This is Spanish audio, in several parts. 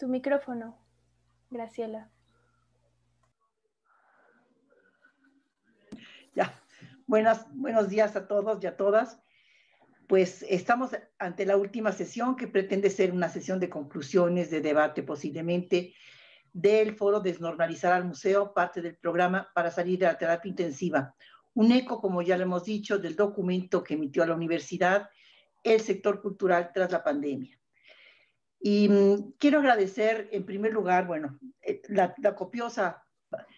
Tu micrófono, Graciela. Ya, Buenas, buenos días a todos y a todas. Pues estamos ante la última sesión que pretende ser una sesión de conclusiones, de debate posiblemente, del foro Desnormalizar al Museo, parte del programa para salir de la terapia intensiva. Un eco, como ya lo hemos dicho, del documento que emitió a la universidad el sector cultural tras la pandemia. Y mm, quiero agradecer, en primer lugar, bueno, eh, la, copiosa,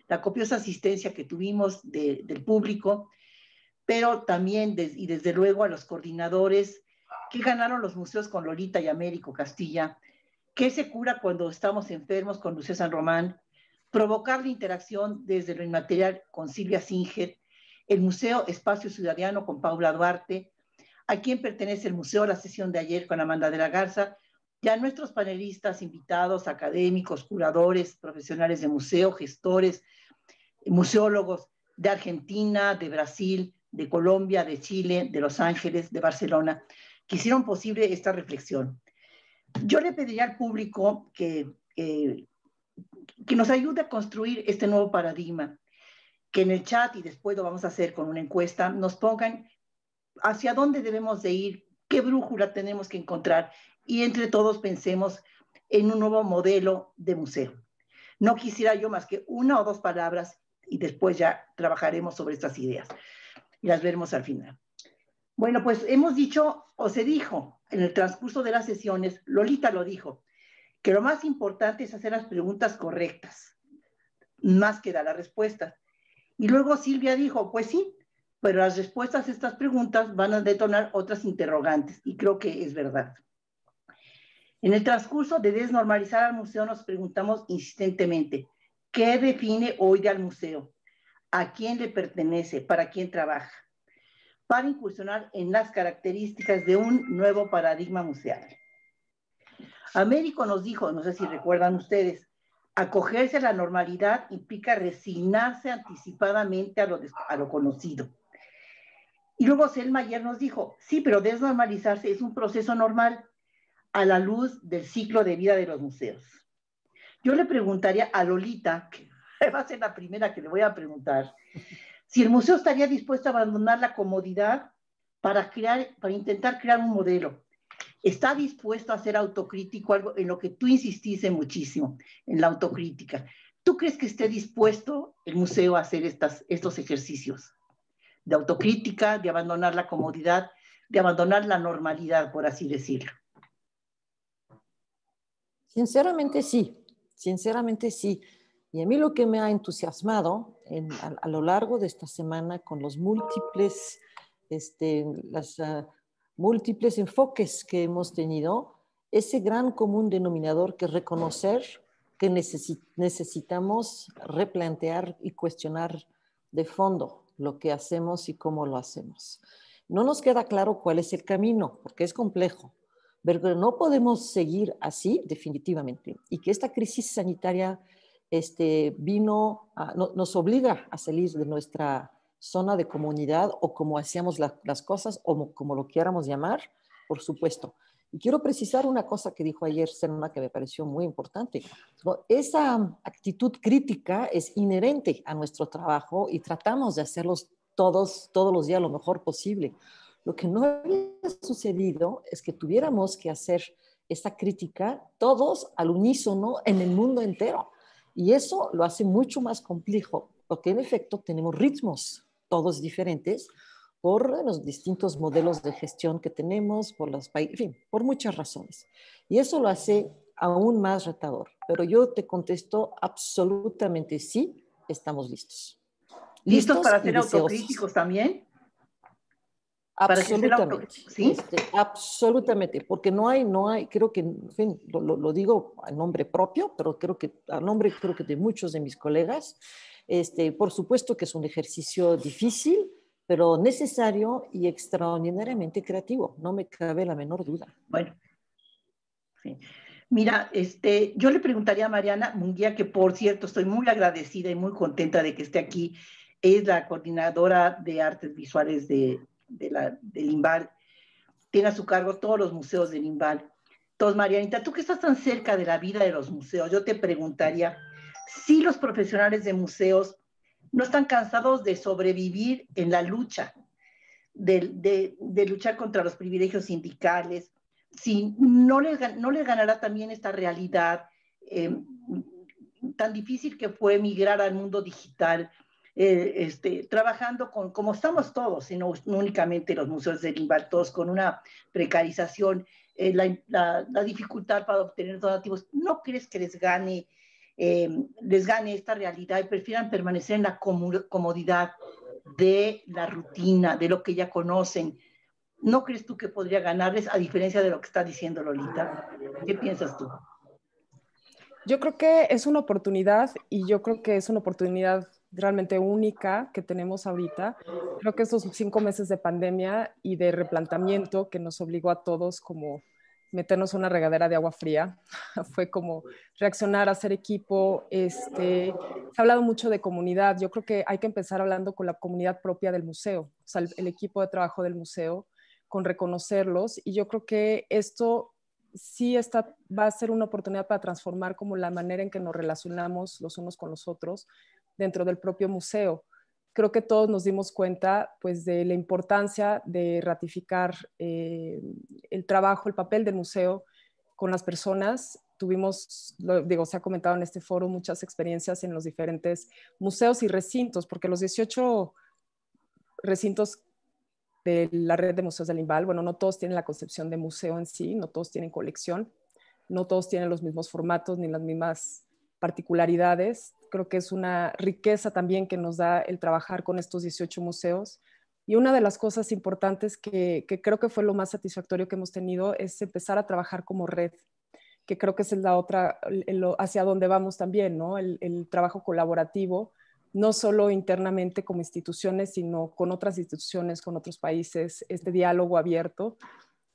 la copiosa asistencia que tuvimos del público, pero también, y desde luego, a los coordinadores que ganaron los museos con Lolita y Américo Castilla, que se cura cuando estamos enfermos con Lucía San Román, provocar la interacción desde lo inmaterial con Silvia Singer, el Museo Espacio Ciudadano con Paula Duarte, a quien pertenece el museo, la sesión de ayer con Amanda de la Garza, ya nuestros panelistas, invitados, académicos, curadores, profesionales de museo, gestores, museólogos de Argentina, de Brasil, de Colombia, de Chile, de Los Ángeles, de Barcelona, que hicieron posible esta reflexión. Yo le pediría al público que, que, nos ayude a construir este nuevo paradigma, que en el chat, y después lo vamos a hacer con una encuesta, nos pongan hacia dónde debemos de ir, qué brújula tenemos que encontrar y entre todos pensemos en un nuevo modelo de museo. No quisiera yo más que una o dos palabras y después ya trabajaremos sobre estas ideas y las veremos al final. Bueno, pues hemos dicho o se dijo en el transcurso de las sesiones, Lolita lo dijo, que lo más importante es hacer las preguntas correctas, más que dar las respuestas. Y luego Silvia dijo, pues sí, pero las respuestas a estas preguntas van a detonar otras interrogantes y creo que es verdad. En el transcurso de desnormalizar al museo nos preguntamos insistentemente, ¿qué define hoy al museo? ¿A quién le pertenece? ¿Para quién trabaja? Para incursionar en las características de un nuevo paradigma museal. Américo nos dijo, no sé si recuerdan ustedes, acogerse a la normalidad implica resignarse anticipadamente a lo, a lo conocido. Y luego Selmayer nos dijo, sí, pero desnormalizarse es un proceso normal a la luz del ciclo de vida de los museos. Yo le preguntaría a Lolita, que va a ser la primera que le voy a preguntar, si el museo estaría dispuesto a abandonar la comodidad para, crear, para intentar crear un modelo. Está dispuesto a ser autocrítico, algo en lo que tú insististe muchísimo, en la autocrítica. ¿Tú crees que esté dispuesto el museo a hacer estas, estos ejercicios de autocrítica, de abandonar la comodidad, de abandonar la normalidad, por así decirlo? Sinceramente sí, sinceramente sí. Y a mí lo que me ha entusiasmado a, lo largo de esta semana con los múltiples, este, ah, múltiples enfoques que hemos tenido, ese gran común denominador que es reconocer que necesitamos replantear y cuestionar de fondo lo que hacemos y cómo lo hacemos. No nos queda claro cuál es el camino, porque es complejo, pero no podemos seguir así definitivamente y que esta crisis sanitaria este, vino, nos obliga a salir de nuestra zona de comunidad o como hacíamos las cosas o como, lo quiéramos llamar, por supuesto. Y quiero precisar una cosa que dijo ayer Selma que me pareció muy importante. Esa actitud crítica es inherente a nuestro trabajo y tratamos de hacerlos todos, todos los días lo mejor posible. Lo que no había sucedido es que tuviéramos que hacer esta crítica todos al unísono en el mundo entero. Y eso lo hace mucho más complejo, porque en efecto tenemos ritmos todos diferentes por los distintos modelos de gestión que tenemos, por los países, en fin, por muchas razones. Y eso lo hace aún más retador. Pero yo te contesto absolutamente sí, estamos listos. ¿Listos, para hacer autocríticos también? Absolutamente. ¿Sí? Este, absolutamente, porque no hay, no hay, creo que, en fin, lo, digo a nombre propio, pero creo que a nombre creo que de muchos de mis colegas, este, por supuesto que es un ejercicio difícil, pero necesario y extraordinariamente creativo, no me cabe la menor duda. Bueno, Mira, este, yo le preguntaría a Mariana Munguía, que por cierto estoy muy agradecida y muy contenta de que esté aquí, es la coordinadora de artes visuales de, de la, del INVAL, tiene a su cargo todos los museos del limbal. Entonces, Marianita, tú que estás tan cerca de la vida de los museos, yo te preguntaría si los profesionales de museos no están cansados de sobrevivir en la lucha, de, luchar contra los privilegios sindicales, si no les, no ganará también esta realidad eh, tan difícil que fue migrar al mundo digital, eh, este, trabajando con, como estamos todos, y no, únicamente los museos de INVAL, con una precarización, eh, la, dificultad para obtener donativos, ¿no crees que les gane, eh, les gane esta realidad y prefieran permanecer en la comodidad de la rutina, de lo que ya conocen? ¿No crees tú que podría ganarles a diferencia de lo que está diciendo Lolita? ¿Qué piensas tú? Yo creo que es una oportunidad y yo creo que es una oportunidad realmente única que tenemos ahorita. Creo que estos cinco meses de pandemia y de replantamiento que nos obligó a todos como meternos una regadera de agua fría, fue como reaccionar, hacer equipo. Este, se ha hablado mucho de comunidad, yo creo que hay que empezar hablando con la comunidad propia del museo, o sea, el, el equipo de trabajo del museo, con reconocerlos. Y yo creo que esto sí está, va a ser una oportunidad para transformar como la manera en que nos relacionamos los unos con los otros, dentro del propio museo. Creo que todos nos dimos cuenta pues, de la importancia de ratificar eh, el trabajo, el papel del museo con las personas. Tuvimos, digo, se ha comentado en este foro muchas experiencias en los diferentes museos y recintos, porque los 18 recintos de la red de museos del INVAL, bueno, no todos tienen la concepción de museo en sí, no todos tienen colección, no todos tienen los mismos formatos ni las mismas particularidades creo que es una riqueza también que nos da el trabajar con estos 18 museos. Y una de las cosas importantes que, creo que fue lo más satisfactorio que hemos tenido es empezar a trabajar como red, que creo que es la otra, hacia donde vamos también, ¿no? El, trabajo colaborativo, no solo internamente como instituciones, sino con otras instituciones, con otros países, este diálogo abierto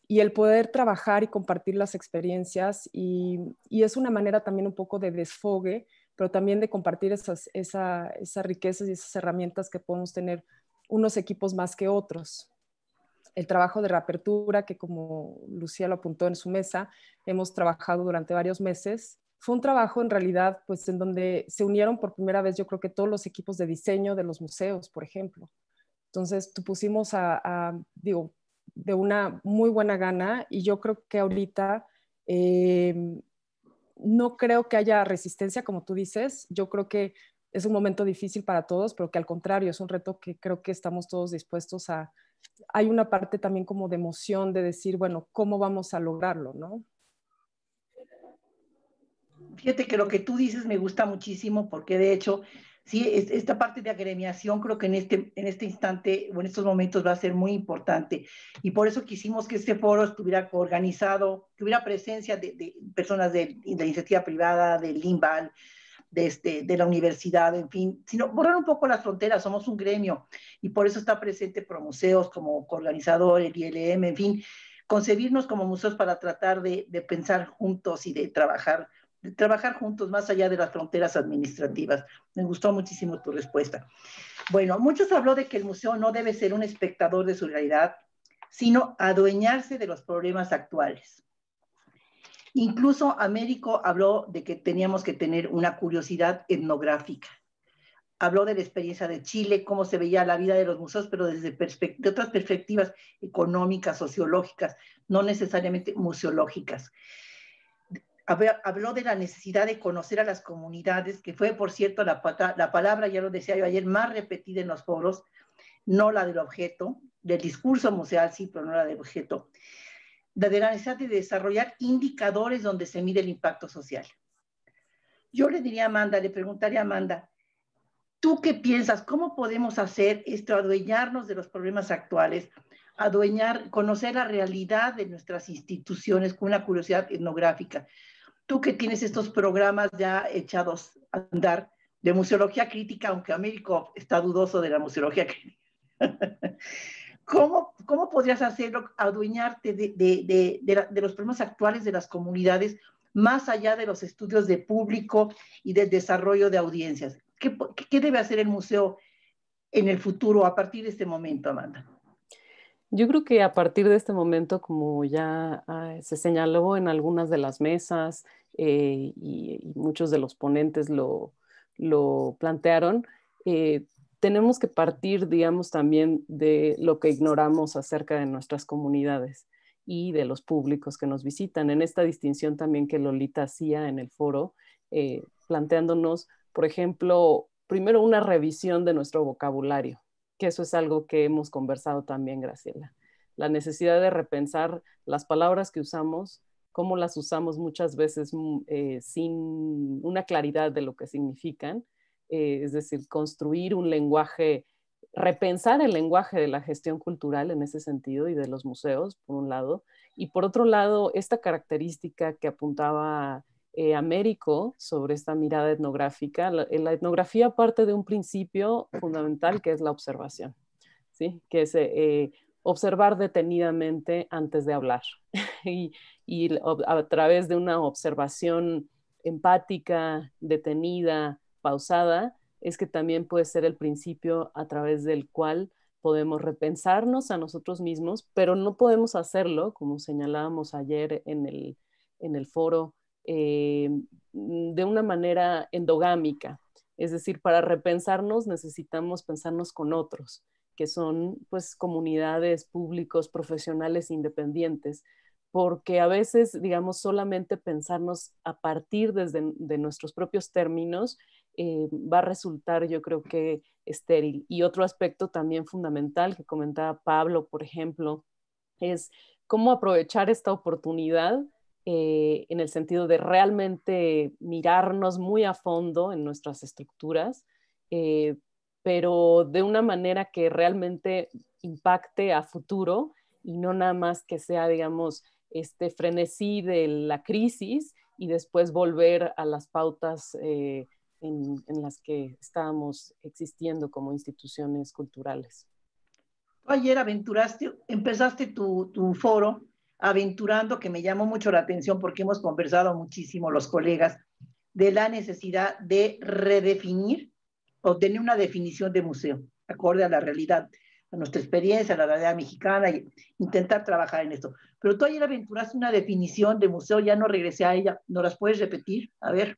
y el poder trabajar y compartir las experiencias. y es una manera también un poco de desfogue pero también de compartir esas, esas riquezas y esas herramientas que podemos tener unos equipos más que otros. El trabajo de reapertura, que como Lucía lo apuntó en su mesa, hemos trabajado durante varios meses, fue un trabajo en realidad pues en donde se unieron por primera vez yo creo que todos los equipos de diseño de los museos, por ejemplo. Entonces, tú pusimos a, digo, de una muy buena gana y yo creo que ahorita eh, no creo que haya resistencia, como tú dices. Yo creo que es un momento difícil para todos, pero que al contrario, es un reto que creo que estamos todos dispuestos a... Hay una parte también como de emoción de decir, bueno, ¿cómo vamos a lograrlo? ¿no? Fíjate que lo que tú dices me gusta muchísimo porque de hecho Sí, esta parte de agremiación creo que este, en este, instante o en estos momentos va a ser muy importante. Y por eso quisimos que este foro estuviera organizado, que hubiera presencia de, personas de, la iniciativa privada, del INVAL, de, este, de la universidad, en fin, sino borrar un poco las fronteras, somos un gremio y por eso está presente Promuseos como organizador, el ILM, en fin, concebirnos como museos para tratar de, de pensar juntos y de trabajar trabajar juntos más allá de las fronteras administrativas. Me gustó muchísimo tu respuesta. Bueno, muchos habló de que el museo no debe ser un espectador de su realidad, sino adueñarse de los problemas actuales. Incluso Américo habló de que teníamos que tener una curiosidad etnográfica. Habló de la experiencia de Chile, cómo se veía la vida de los museos, pero desde otras perspectivas económicas, sociológicas, no necesariamente museológicas habló de la necesidad de conocer a las comunidades, que fue, por cierto, la, palabra, ya lo decía yo ayer, más repetida en los foros, no la del objeto, del discurso museal, sí, pero no la del objeto, de la necesidad de desarrollar indicadores donde se mide el impacto social. Yo le diría a Amanda, le preguntaría a Amanda, ¿tú qué piensas? ¿Cómo podemos hacer esto, adueñarnos de los problemas actuales? adueñar, conocer la realidad de nuestras instituciones con una curiosidad etnográfica tú que tienes estos programas ya echados a andar de museología crítica, aunque Américo está dudoso de la museología crítica, ¿cómo, podrías hacerlo, adueñarte de, los problemas actuales de las comunidades, más allá de los estudios de público y del desarrollo de audiencias? qué debe hacer el museo en el futuro a partir de este momento, Amanda? Yo creo que a partir de este momento, como ya ah, se señaló en algunas de las mesas eh, y, muchos de los ponentes lo, plantearon, eh, tenemos que partir, digamos, también de lo que ignoramos acerca de nuestras comunidades y de los públicos que nos visitan. En esta distinción también que Lolita hacía en el foro, eh, planteándonos, por ejemplo, primero una revisión de nuestro vocabulario que eso es algo que hemos conversado también, Graciela. La necesidad de repensar las palabras que usamos, cómo las usamos muchas veces mm, eh, sin una claridad de lo que significan, eh, es decir, construir un lenguaje, repensar el lenguaje de la gestión cultural en ese sentido y de los museos, por un lado, y por otro lado, esta característica que apuntaba eh, Américo sobre esta mirada etnográfica. Eh, la, etnografía parte de un principio fundamental que es la observación, ¿sí? que es eh, observar detenidamente antes de hablar y, a través de una observación empática, detenida, pausada, es que también puede ser el principio a través del cual podemos repensarnos a nosotros mismos, pero no podemos hacerlo, como señalábamos ayer en el foro, eh, mm, de una manera endogámica. Es decir, para repensarnos necesitamos pensarnos con otros, que son pues comunidades, públicos, profesionales independientes, porque a veces, digamos, solamente pensarnos a partir de nuestros propios términos eh, va a resultar, yo creo que, estéril. Y otro aspecto también fundamental que comentaba Pablo, por ejemplo, es cómo aprovechar esta oportunidad eh, en el sentido de realmente mirarnos muy a fondo en nuestras estructuras, eh, pero de una manera que realmente impacte a futuro y no nada más que sea, digamos, este frenesí de la crisis y después volver a las pautas eh, en, las que estábamos existiendo como instituciones culturales. Ayer aventuraste, empezaste tu foro aventurando, que me llamó mucho la atención porque hemos conversado muchísimo los colegas, de la necesidad de redefinir, o tener una definición de museo, acorde a la realidad, a nuestra experiencia, a la realidad mexicana, y intentar trabajar en esto. Pero tú ayer aventuraste una definición de museo, ya no regresé a ella, ¿no las puedes repetir? A ver.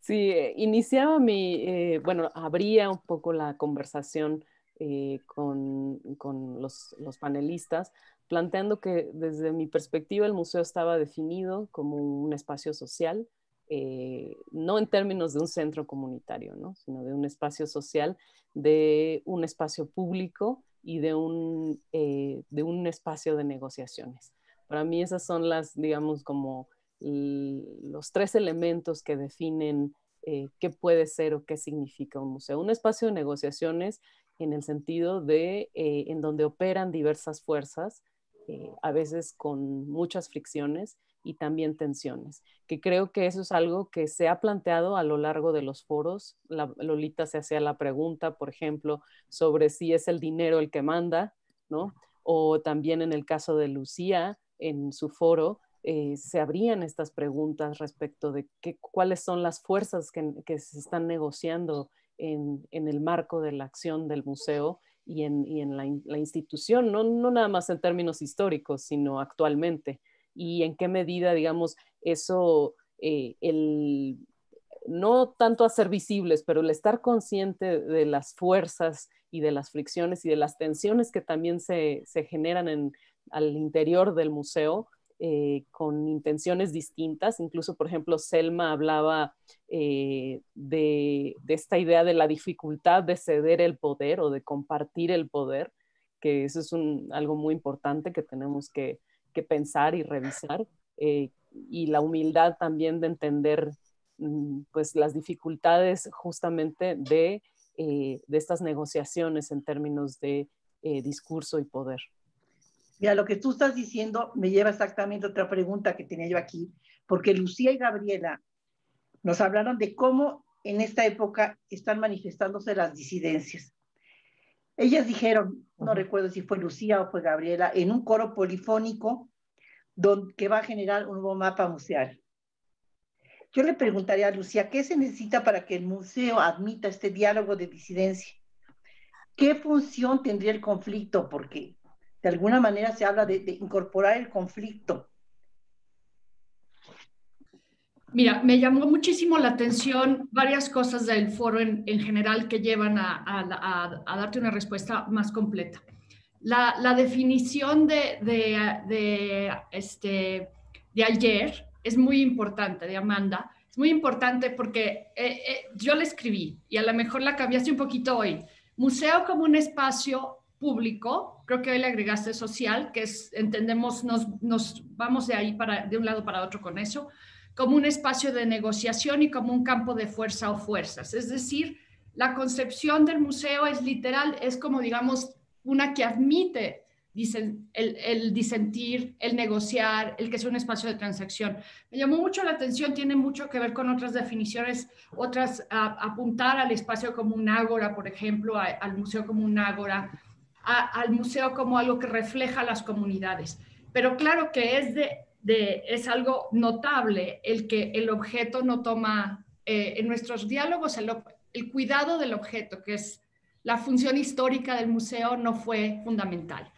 Sí, eh, iniciaba mi, eh, bueno, abría un poco la conversación eh, con, con los, los, panelistas, planteando que desde mi perspectiva el museo estaba definido como un espacio social, eh, no en términos de un centro comunitario, ¿no? sino de un espacio social, de un espacio público y de un, eh, de un espacio de negociaciones. Para mí esas son las, digamos, como los tres elementos que definen qué puede ser o qué significa un museo. Un espacio de negociaciones en el sentido de eh, en donde operan diversas fuerzas, eh, a veces con muchas fricciones y también tensiones, que creo que eso es algo que se ha planteado a lo largo de los foros. Lolita se hacía la pregunta, por ejemplo, sobre si es el dinero el que manda, ¿no? O también en el caso de Lucía, en su foro, eh, se abrían estas preguntas respecto de cuáles son las fuerzas que, que se están negociando en, el marco de la acción del museo y en, la, institución, no, no nada más en términos históricos, sino actualmente. Y en qué medida, digamos, eso, eh, el, no tanto hacer visibles, pero el estar consciente de las fuerzas y de las fricciones y de las tensiones que también se, generan en, al interior del museo, eh, con intenciones distintas. Incluso, por ejemplo, Selma hablaba eh, de, esta idea de la dificultad de ceder el poder o de compartir el poder, que eso es algo muy importante que tenemos que, pensar y revisar. Eh, y la humildad también de entender mm, pues las dificultades justamente de estas negociaciones en términos de discurso y poder. Mira, lo que tú estás diciendo me lleva exactamente a otra pregunta que tenía yo aquí, porque Lucía y Gabriela nos hablaron de cómo en esta época están manifestándose las disidencias. Ellas dijeron, no recuerdo si fue Lucía o fue Gabriela, en un coro polifónico que va a generar un nuevo mapa museal. Yo le preguntaría a Lucía, ¿qué se necesita para que el museo admita este diálogo de disidencia? ¿Qué función tendría el conflicto? Porque de alguna manera se habla de, incorporar el conflicto. Mira, me llamó muchísimo la atención varias cosas del foro en, general que llevan a, a, darte una respuesta más completa. La, la definición de, de, este, de ayer es muy importante, de Amanda. Es muy importante porque eh, eh, yo la escribí y a lo mejor la cambiaste un poquito hoy. Museo como un espacio público, creo que hoy le agregaste social, que es, entendemos, nos, nos vamos de ahí para, de un lado para otro con eso, como un espacio de negociación y como un campo de fuerza o fuerzas. Es decir, la concepción del museo es literal, es como, digamos, una que admite dicen, el, disentir, el negociar, el que sea un espacio de transacción. Me llamó mucho la atención, tiene mucho que ver con otras definiciones, otras, apuntar al espacio como un ágora, por ejemplo, al museo como un ágora, al museo como algo que refleja las comunidades. Pero claro que es, de, es algo notable el que el objeto no toma, eh, en nuestros diálogos, el, el cuidado del objeto, que es la función histórica del museo, no fue fundamental.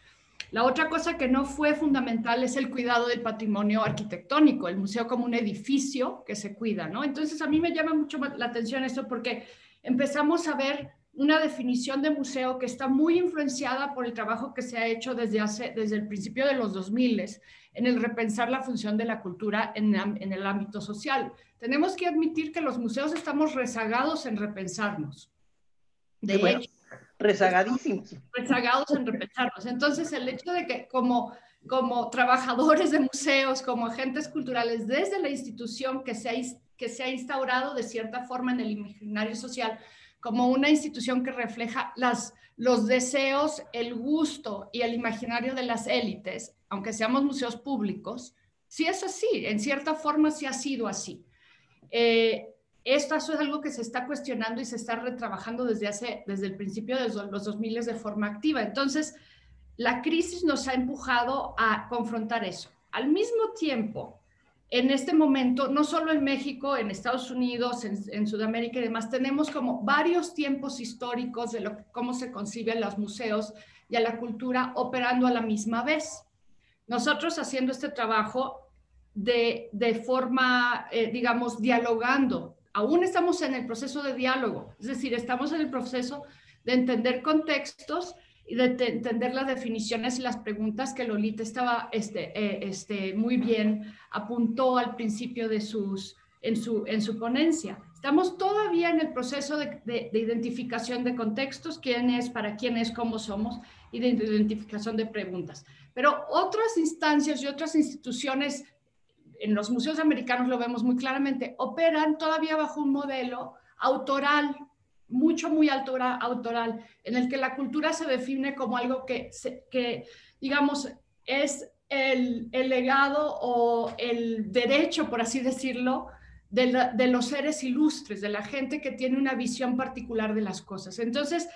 La otra cosa que no fue fundamental es el cuidado del patrimonio arquitectónico, el museo como un edificio que se cuida, ¿no? Entonces a mí me llama mucho la atención esto porque empezamos a ver una definición de museo que está muy influenciada por el trabajo que se ha hecho desde, hace, desde el principio de los 2000 en el repensar la función de la cultura en, el ámbito social. Tenemos que admitir que los museos estamos rezagados en repensarnos. De hecho, rezagadísimos. Rezagados en repensarnos. Entonces, el hecho de que como, como trabajadores de museos, como agentes culturales, desde la institución que se ha, que se ha instaurado de cierta forma en el imaginario social, como una institución que refleja los deseos, el gusto y el imaginario de las élites, aunque seamos museos públicos, sí es así, en cierta forma sí ha sido así. Eh, esto es algo que se está cuestionando y se está retrabajando desde, hace, desde el principio de los 2000 de forma activa. Entonces, la crisis nos ha empujado a confrontar eso. Al mismo tiempo, en este momento, no solo en México, en Estados Unidos, en, Sudamérica y demás, tenemos como varios tiempos históricos de cómo se conciben los museos y a la cultura operando a la misma vez. Nosotros haciendo este trabajo de, forma, eh, digamos, dialogando, aún estamos en el proceso de diálogo, es decir, estamos en el proceso de entender contextos y de entender las definiciones y las preguntas que Lolita estaba este, eh, este, muy bien apuntó al principio de sus, en, su, en su ponencia. Estamos todavía en el proceso de, de identificación de contextos, quién es, para quién es, cómo somos, y de identificación de preguntas. Pero otras instancias y otras instituciones, en los museos americanos lo vemos muy claramente, operan todavía bajo un modelo autoral mucho, muy autoral, en el que la cultura se define como algo que, que digamos, es el, legado o el derecho, por así decirlo, de, los seres ilustres, de la gente que tiene una visión particular de las cosas. Entonces,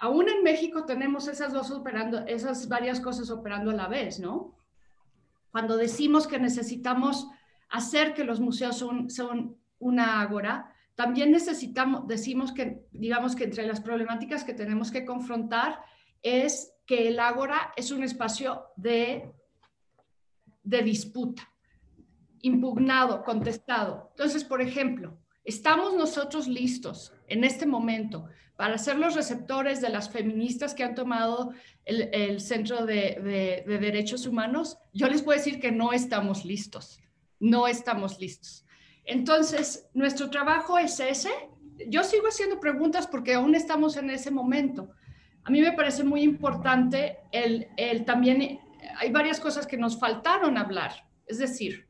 aún en México tenemos esas dos operando, esas varias cosas operando a la vez, ¿no? Cuando decimos que necesitamos hacer que los museos sean son una agora, también necesitamos, decimos que, digamos que entre las problemáticas que tenemos que confrontar es que el ágora es un espacio de, de disputa, impugnado, contestado. Entonces, por ejemplo, ¿Estamos nosotros listos en este momento para ser los receptores de las feministas que han tomado el, el Centro de, de, de Derechos Humanos? Yo les puedo decir que no estamos listos, no estamos listos. Entonces, nuestro trabajo es ese. Yo sigo haciendo preguntas porque aún estamos en ese momento. A mí me parece muy importante el, el también, hay varias cosas que nos faltaron hablar. Es decir,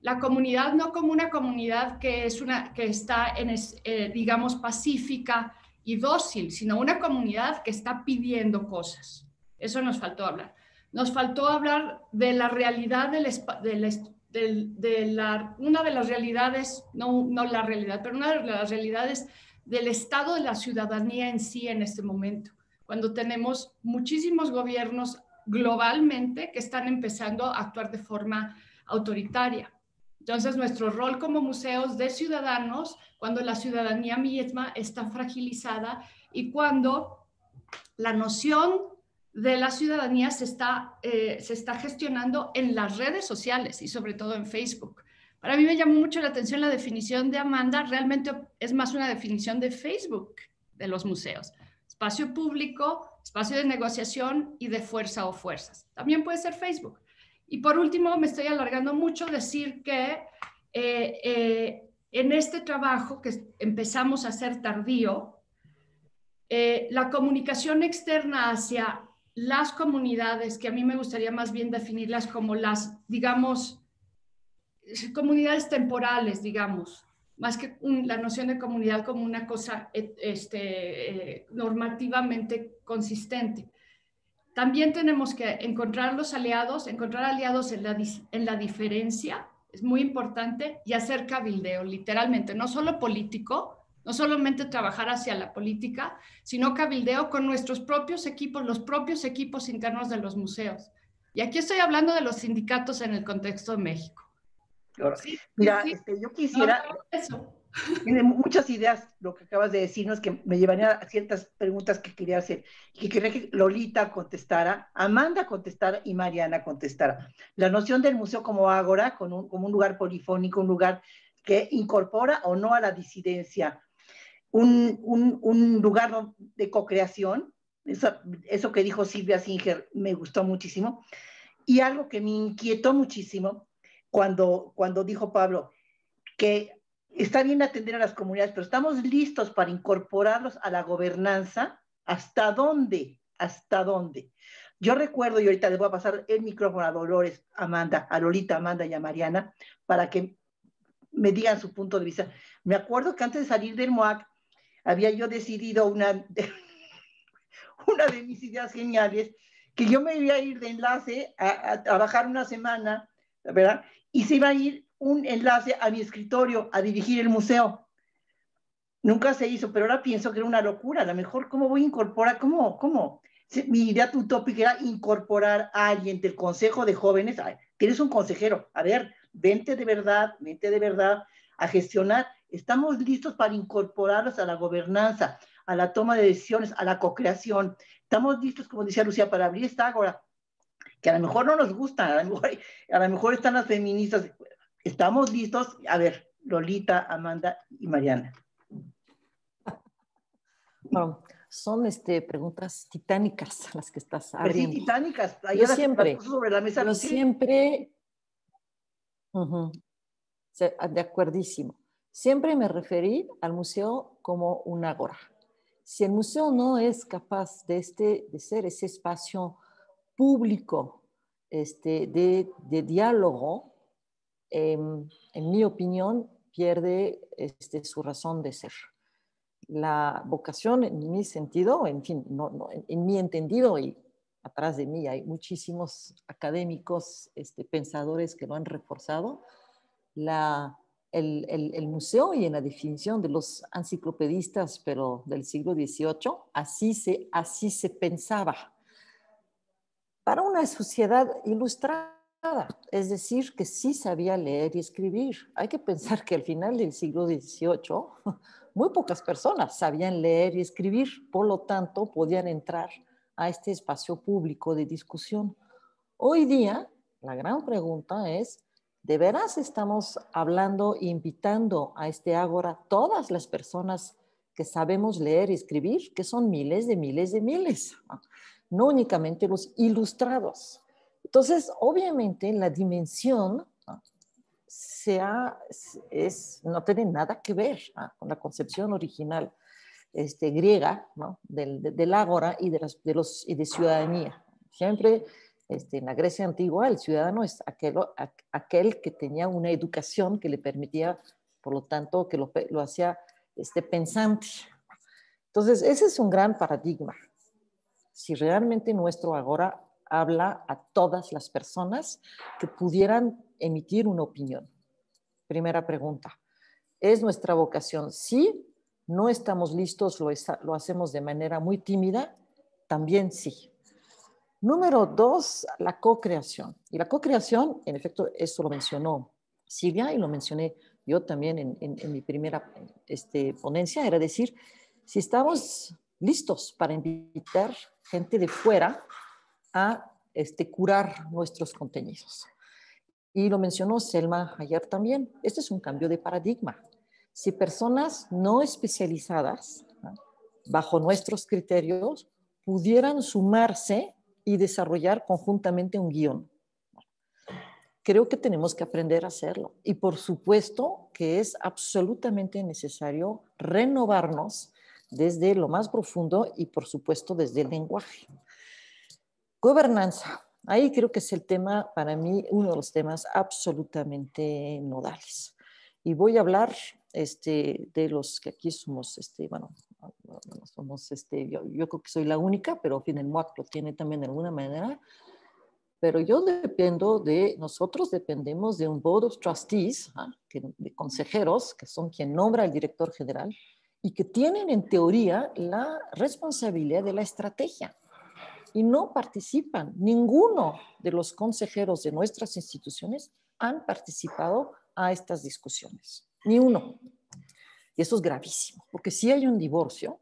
la comunidad no como una comunidad que, es una, que está, en, eh, digamos, pacífica y dócil, sino una comunidad que está pidiendo cosas. Eso nos faltó hablar. Nos faltó hablar de la realidad del, del, de, la, una de las realidades, no, no la realidad, pero una de las realidades del estado de la ciudadanía en sí en este momento, cuando tenemos muchísimos gobiernos globalmente que están empezando a actuar de forma autoritaria. Entonces, nuestro rol como museos de ciudadanos, cuando la ciudadanía misma está fragilizada y cuando la noción de la ciudadanía se está, eh, se está gestionando en las redes sociales y sobre todo en Facebook. Para mí me llamó mucho la atención la definición de Amanda, realmente es más una definición de Facebook de los museos. Espacio público, espacio de negociación y de fuerza o fuerzas. También puede ser Facebook. Y por último, me estoy alargando mucho decir que eh, eh, en este trabajo que empezamos a hacer tardío, la comunicación externa hacia las comunidades, que a mí me gustaría más bien definirlas como las, digamos, comunidades temporales, digamos, más que la noción de comunidad como una cosa eh, este, eh, normativamente consistente. También tenemos que encontrar los aliados, encontrar aliados en la, en la diferencia, es muy importante, y hacer cabildeo, literalmente, no solo político, no solamente trabajar hacia la política, sino cabildeo con nuestros propios equipos, los propios equipos internos de los museos. Y aquí estoy hablando de los sindicatos en el contexto de México. mira, este, yo quisiera... Tiene muchas ideas lo que acabas de decirnos que me llevaría a ciertas preguntas que quería hacer que quería que Lolita contestara, Amanda contestara y Mariana contestara. La noción del museo como agora, como un lugar polifónico, un lugar que incorpora o no a la disidencia, un, lugar de co-creación, eso, que dijo Silvia Singer me gustó muchísimo, y algo que me inquietó muchísimo cuando, cuando dijo Pablo, que está bien atender a las comunidades, pero estamos listos para incorporarlos a la gobernanza, ¿hasta dónde? ¿Hasta dónde? Yo recuerdo, y ahorita les voy a pasar el micrófono a Dolores, Amanda, a Lolita, Amanda y a Mariana, para que me digan su punto de vista. Me acuerdo que antes de salir del MOAC, había yo decidido una de, una de mis ideas geniales, que yo me iba a ir de enlace a, trabajar una semana, ¿verdad? Y se iba a ir un enlace a mi escritorio a dirigir el museo. Nunca se hizo, pero ahora pienso que era una locura. A lo mejor, ¿cómo voy a incorporar? ¿Cómo? ¿Cómo? Mi idea utópica era incorporar a alguien del Consejo de Jóvenes. tienes un consejero. A ver, vente de verdad, vente de verdad a gestionar. Estamos listos para incorporarlos a la gobernanza, a la toma de decisiones, a la co-creación. Estamos listos, como decía Lucía, para abrir esta ágora, que a lo mejor no nos gusta, a lo mejor, están las feministas. Estamos listos. A ver, Lolita, Amanda y Mariana. son este, preguntas titánicas las que estás pues abriendo. Sí, titánicas. Yo siempre, sobre la mesa. Yo siempre, de acuerdísimo. Siempre me referí al museo como un agora. Si el museo no es capaz de, este, de ser ese espacio público este, de, diálogo, em, en mi opinión, pierde este, su razón de ser. La vocación, en mi sentido, en fin, en, en, mi entendido, y atrás de mí hay muchísimos académicos, este, pensadores que lo han reforzado, la el, museo y en la definición de los enciclopedistas, pero del siglo XVIII, así se, así se pensaba. Para una sociedad ilustrada, es decir, que sí sabía leer y escribir. Hay que pensar que al final del siglo XVIII, muy pocas personas sabían leer y escribir, por lo tanto, podían entrar a este espacio público de discusión. Hoy día, la gran pregunta es, de veras estamos hablando, invitando a este ágora todas las personas que sabemos leer y escribir, que son miles de miles de miles, no únicamente los ilustrados. Entonces, obviamente, la dimensión no tiene nada que ver con la concepción original este, griega ¿no? del, del, ágora y de, los, y de ciudadanía. Siempre este, en la Grecia antigua, el ciudadano es aquel, que tenía una educación que le permitía, por lo tanto, que lo, hacía este, pensante. Entonces, ese es un gran paradigma. Si realmente nuestro agora habla a todas las personas que pudieran emitir una opinión. Primera pregunta. ¿Es nuestra vocación? Sí. ¿No estamos listos? ¿Lo, lo hacemos de manera muy tímida? También sí. Número dos, la co-creación. Y la co-creación, en efecto, eso lo mencionó Silvia y lo mencioné yo también en, mi primera este, ponencia, era decir, si estamos listos para invitar gente de fuera a este, curar nuestros contenidos. Y lo mencionó Selma ayer también, este es un cambio de paradigma. Si personas no especializadas, bajo nuestros criterios, pudieran sumarse y desarrollar conjuntamente un guión. Creo que tenemos que aprender a hacerlo. Y por supuesto que es absolutamente necesario renovarnos desde lo más profundo y por supuesto desde el lenguaje. Gobernanza. Ahí creo que es el tema, para mí, uno de los temas absolutamente nodales. Y voy a hablar este, de los que aquí somos, este, bueno, somos, este, yo, creo que soy la única, pero MUAC lo tiene también de alguna manera. Pero yo dependo de, nosotros dependemos de un board of trustees, ¿ah? de consejeros, que son quien nombra el director general, y que tienen en teoría la responsabilidad de la estrategia. Y no participan, ninguno de los consejeros de nuestras instituciones han participado a estas discusiones, ni uno eso es gravísimo, porque si hay un divorcio,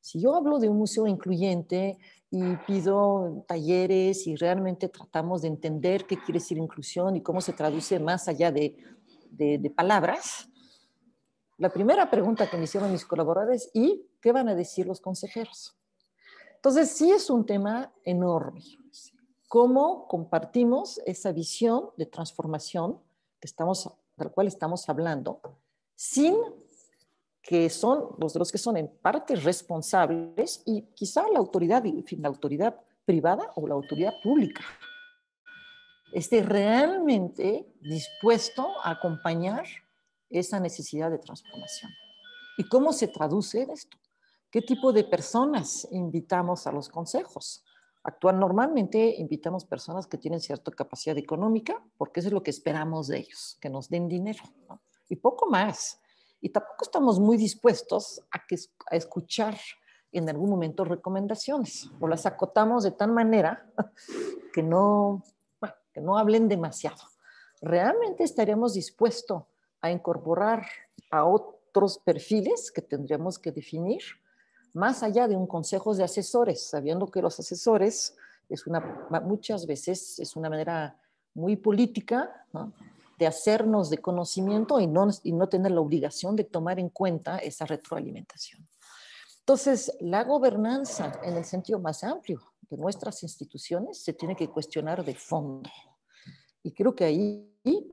si yo hablo de un museo incluyente y pido talleres y realmente tratamos de entender qué quiere decir inclusión y cómo se traduce más allá de, de, palabras, la primera pregunta que me hicieron mis colaboradores ¿y qué van a decir los consejeros? Entonces, sí es un tema enorme. ¿Cómo compartimos esa visión de transformación que estamos, de la cual estamos hablando sin que son los, los que son en parte responsables y quizá la autoridad, la autoridad privada o la autoridad pública esté realmente dispuesto a acompañar esa necesidad de transformación. ¿Y cómo se traduce esto? ¿Qué tipo de personas invitamos a los consejos? Actuar normalmente invitamos personas que tienen cierta capacidad económica, porque eso es lo que esperamos de ellos, que nos den dinero, y poco más y tampoco estamos muy dispuestos a, que, a escuchar en algún momento recomendaciones o las acotamos de tal manera que no, que no hablen demasiado. ¿Realmente estaríamos dispuestos a incorporar a otros perfiles que tendríamos que definir más allá de un consejo de asesores, sabiendo que los asesores es una, muchas veces es una manera muy política ¿no? de hacernos de conocimiento y no, tener la obligación de tomar en cuenta esa retroalimentación. Entonces, la gobernanza en el sentido más amplio de nuestras instituciones se tiene que cuestionar de fondo. Y creo que ahí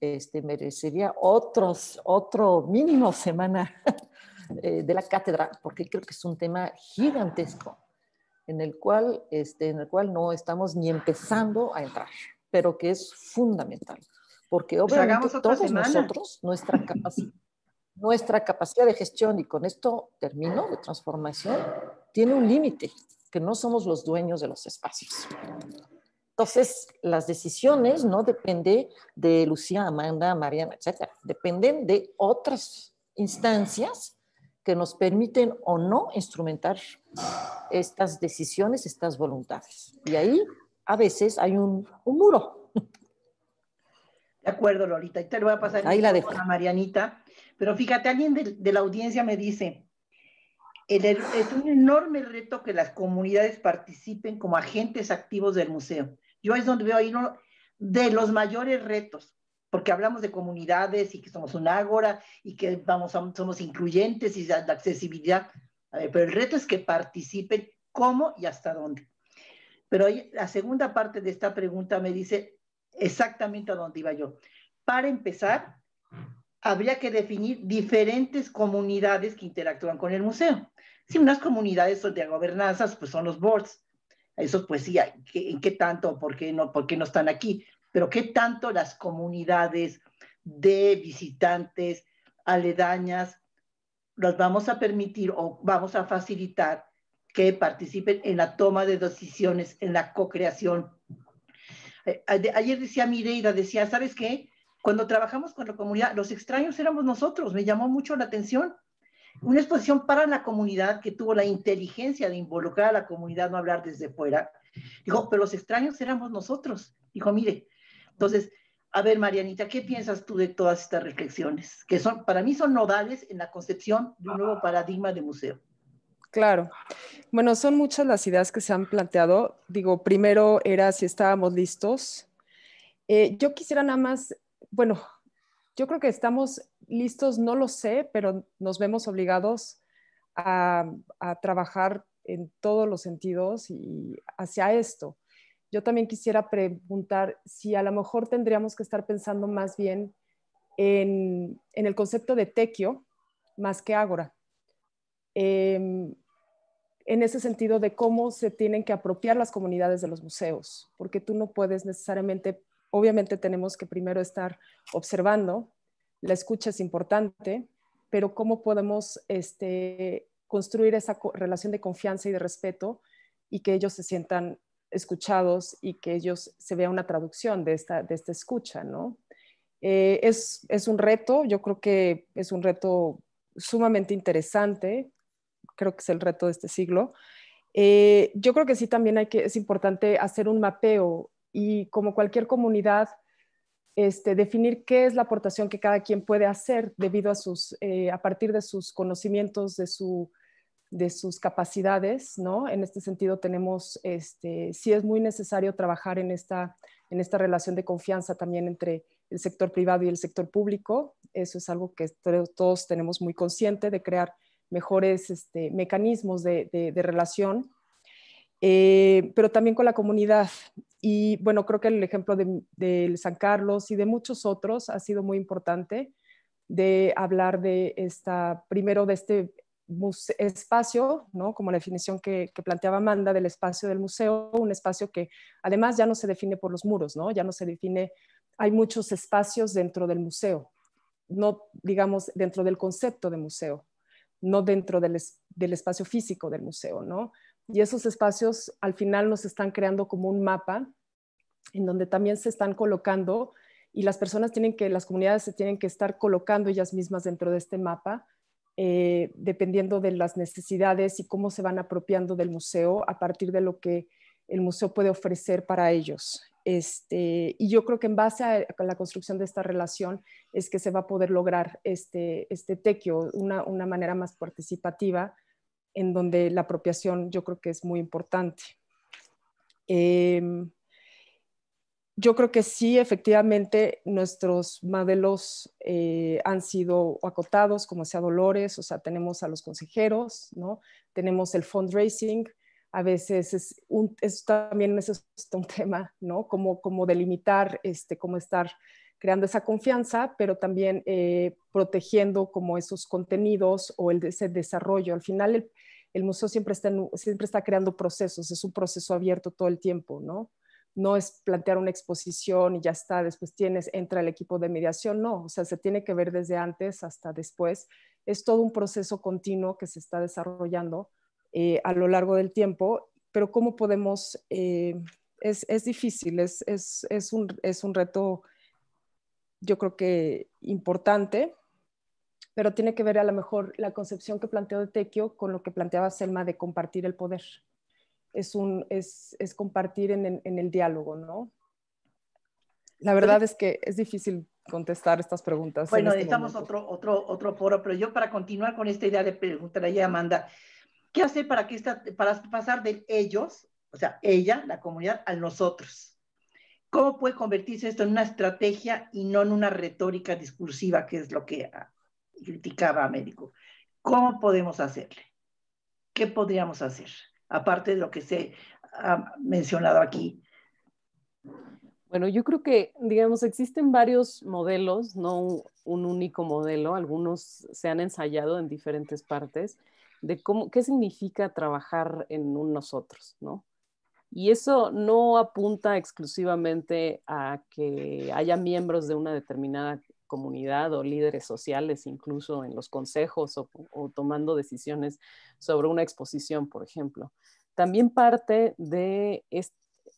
este, merecería otros, otro mínimo semana eh, de la cátedra, porque creo que es un tema gigantesco en el cual, este, en el cual no estamos ni empezando a entrar, pero que es fundamental porque pues obviamente todos nosotros, nuestra capacidad, nuestra capacidad de gestión, y con esto termino, de transformación, tiene un límite, que no somos los dueños de los espacios. Entonces, las decisiones no dependen de Lucía, Amanda, Mariana, etcétera, dependen de otras instancias que nos permiten o no instrumentar estas decisiones, estas voluntades. Y ahí a veces hay un, un muro de acuerdo, Lolita. Y te lo voy a pasar Ahí la dejo. a Marianita. Pero fíjate, alguien de, la audiencia me dice, er-, es un enorme reto que las comunidades participen como agentes activos del museo. Yo es donde veo ahí uno de los mayores retos, porque hablamos de comunidades y que somos un ágora y que vamos somos incluyentes y de accesibilidad. pero el reto es que participen cómo y hasta dónde. Pero la segunda parte de esta pregunta me dice, exactamente a dónde iba yo. Para empezar, habría que definir diferentes comunidades que interactúan con el museo. Si unas comunidades son de gobernanzas, pues son los boards. Eso pues sí, ¿en qué tanto? ¿Por qué no, por qué no están aquí? Pero ¿qué tanto las comunidades de visitantes aledañas las vamos a permitir o vamos a facilitar que participen en la toma de decisiones, en la co-creación eh, ayer decía Mireida decía, ¿sabes qué? Cuando trabajamos con la comunidad, los extraños éramos nosotros, me llamó mucho la atención. Una exposición para la comunidad que tuvo la inteligencia de involucrar a la comunidad, no hablar desde fuera. Dijo, pero los extraños éramos nosotros. Dijo, mire, entonces, a ver, Marianita, ¿qué piensas tú de todas estas reflexiones? Que son, para mí son nodales en la concepción de un nuevo ah. paradigma de museo. Claro. Bueno, son muchas las ideas que se han planteado. Digo, primero era si estábamos listos. Eh, yo quisiera nada más, bueno, yo creo que estamos listos, no lo sé, pero nos vemos obligados a, trabajar en todos los sentidos y hacia esto. Yo también quisiera preguntar si a lo mejor tendríamos que estar pensando más bien en, el concepto de tequio más que ágora. Em, en ese sentido de cómo se tienen que apropiar las comunidades de los museos, porque tú no puedes necesariamente, obviamente tenemos que primero estar observando, la escucha es importante, pero cómo podemos este, construir esa relación de confianza y de respeto y que ellos se sientan escuchados y que ellos se vea una traducción de esta, de esta escucha, ¿no? Eh, es, es un reto, yo creo que es un reto sumamente interesante, creo que es el reto de este siglo. Eh, yo creo que sí también hay que, es importante hacer un mapeo y como cualquier comunidad, este, definir qué es la aportación que cada quien puede hacer debido a sus, eh, a partir de sus conocimientos, de, su, de sus capacidades, ¿no? En este sentido tenemos, este, sí es muy necesario trabajar en esta, en esta relación de confianza también entre el sector privado y el sector público. Eso es algo que todos tenemos muy consciente de crear mejores este, mecanismos de, relación, eh, pero también con la comunidad. Y bueno, creo que el ejemplo del San Carlos y de muchos otros ha sido muy importante de hablar de esta, primero de este espacio, ¿no? como la definición que, planteaba Amanda del espacio del museo, un espacio que además ya no se define por los muros, ¿no? ya no se define, hay muchos espacios dentro del museo, no digamos dentro del concepto de museo, no dentro del, espacio físico del museo, ¿no? Y esos espacios al final nos están creando como un mapa en donde también se están colocando y las personas tienen que, las comunidades se tienen que estar colocando ellas mismas dentro de este mapa, eh, dependiendo de las necesidades y cómo se van apropiando del museo a partir de lo que el museo puede ofrecer para ellos. Este, y yo creo que en base a, la construcción de esta relación es que se va a poder lograr este, este tequio, una, una manera más participativa, en donde la apropiación yo creo que es muy importante. Em, yo creo que sí, efectivamente, nuestros modelos eh, han sido acotados, como sea Dolores, o sea, tenemos a los consejeros, ¿no? Tenemos el fundraising, a veces es, también es un tema, ¿no? Como, como delimitar, este, cómo estar creando esa confianza, pero también eh, protegiendo como esos contenidos o el, ese desarrollo. Al final el, museo siempre está, siempre está creando procesos, es un proceso abierto todo el tiempo, ¿no? No es plantear una exposición y ya está, después tienes, entra el equipo de mediación, no, o sea, se tiene que ver desde antes hasta después. Es todo un proceso continuo que se está desarrollando eh, a lo largo del tiempo, pero cómo podemos, eh, es, difícil, es, un, reto yo creo que importante, pero tiene que ver a lo mejor la concepción que planteó de Tequio con lo que planteaba Selma de compartir el poder. Es, un, es, compartir en, el diálogo, ¿no? La pues verdad es que es difícil contestar estas preguntas. Bueno, este necesitamos otro, otro, otro foro, pero yo para continuar con esta idea de preguntar a Amanda, ¿Qué hace para, que esta, para pasar de ellos, o sea, ella, la comunidad, a nosotros? ¿Cómo puede convertirse esto en una estrategia y no en una retórica discursiva, que es lo que ah, criticaba Américo? ¿Cómo podemos hacerle? ¿Qué podríamos hacer? Aparte de lo que se ha mencionado aquí, bueno, yo creo que, digamos, existen varios modelos, no un único modelo, algunos se han ensayado en diferentes partes de cómo, qué significa trabajar en un nosotros, ¿no? Y eso no apunta exclusivamente a que haya miembros de una determinada comunidad o líderes sociales, incluso en los consejos o, tomando decisiones sobre una exposición, por ejemplo. También parte de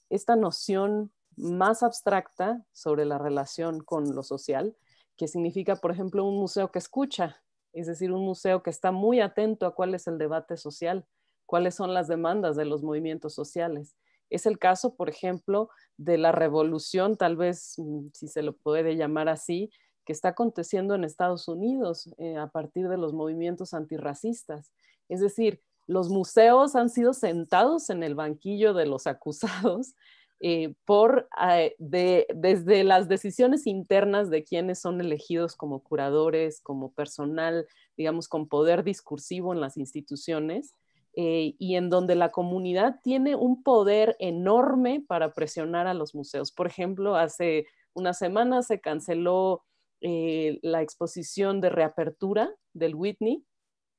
esta noción más abstracta sobre la relación con lo social, que significa, por ejemplo, un museo que escucha, es decir, un museo que está muy atento a cuál es el debate social, cuáles son las demandas de los movimientos sociales. Es el caso, por ejemplo, de la revolución, tal vez mm, si se lo puede llamar así, que está aconteciendo en Estados Unidos eh, a partir de los movimientos antirracistas. Es decir, los museos han sido sentados en el banquillo de los acusados eh, por, eh, de, desde las decisiones internas de quienes son elegidos como curadores, como personal, digamos, con poder discursivo en las instituciones, eh, y en donde la comunidad tiene un poder enorme para presionar a los museos. Por ejemplo, hace una semana se canceló la exposición de reapertura del Whitney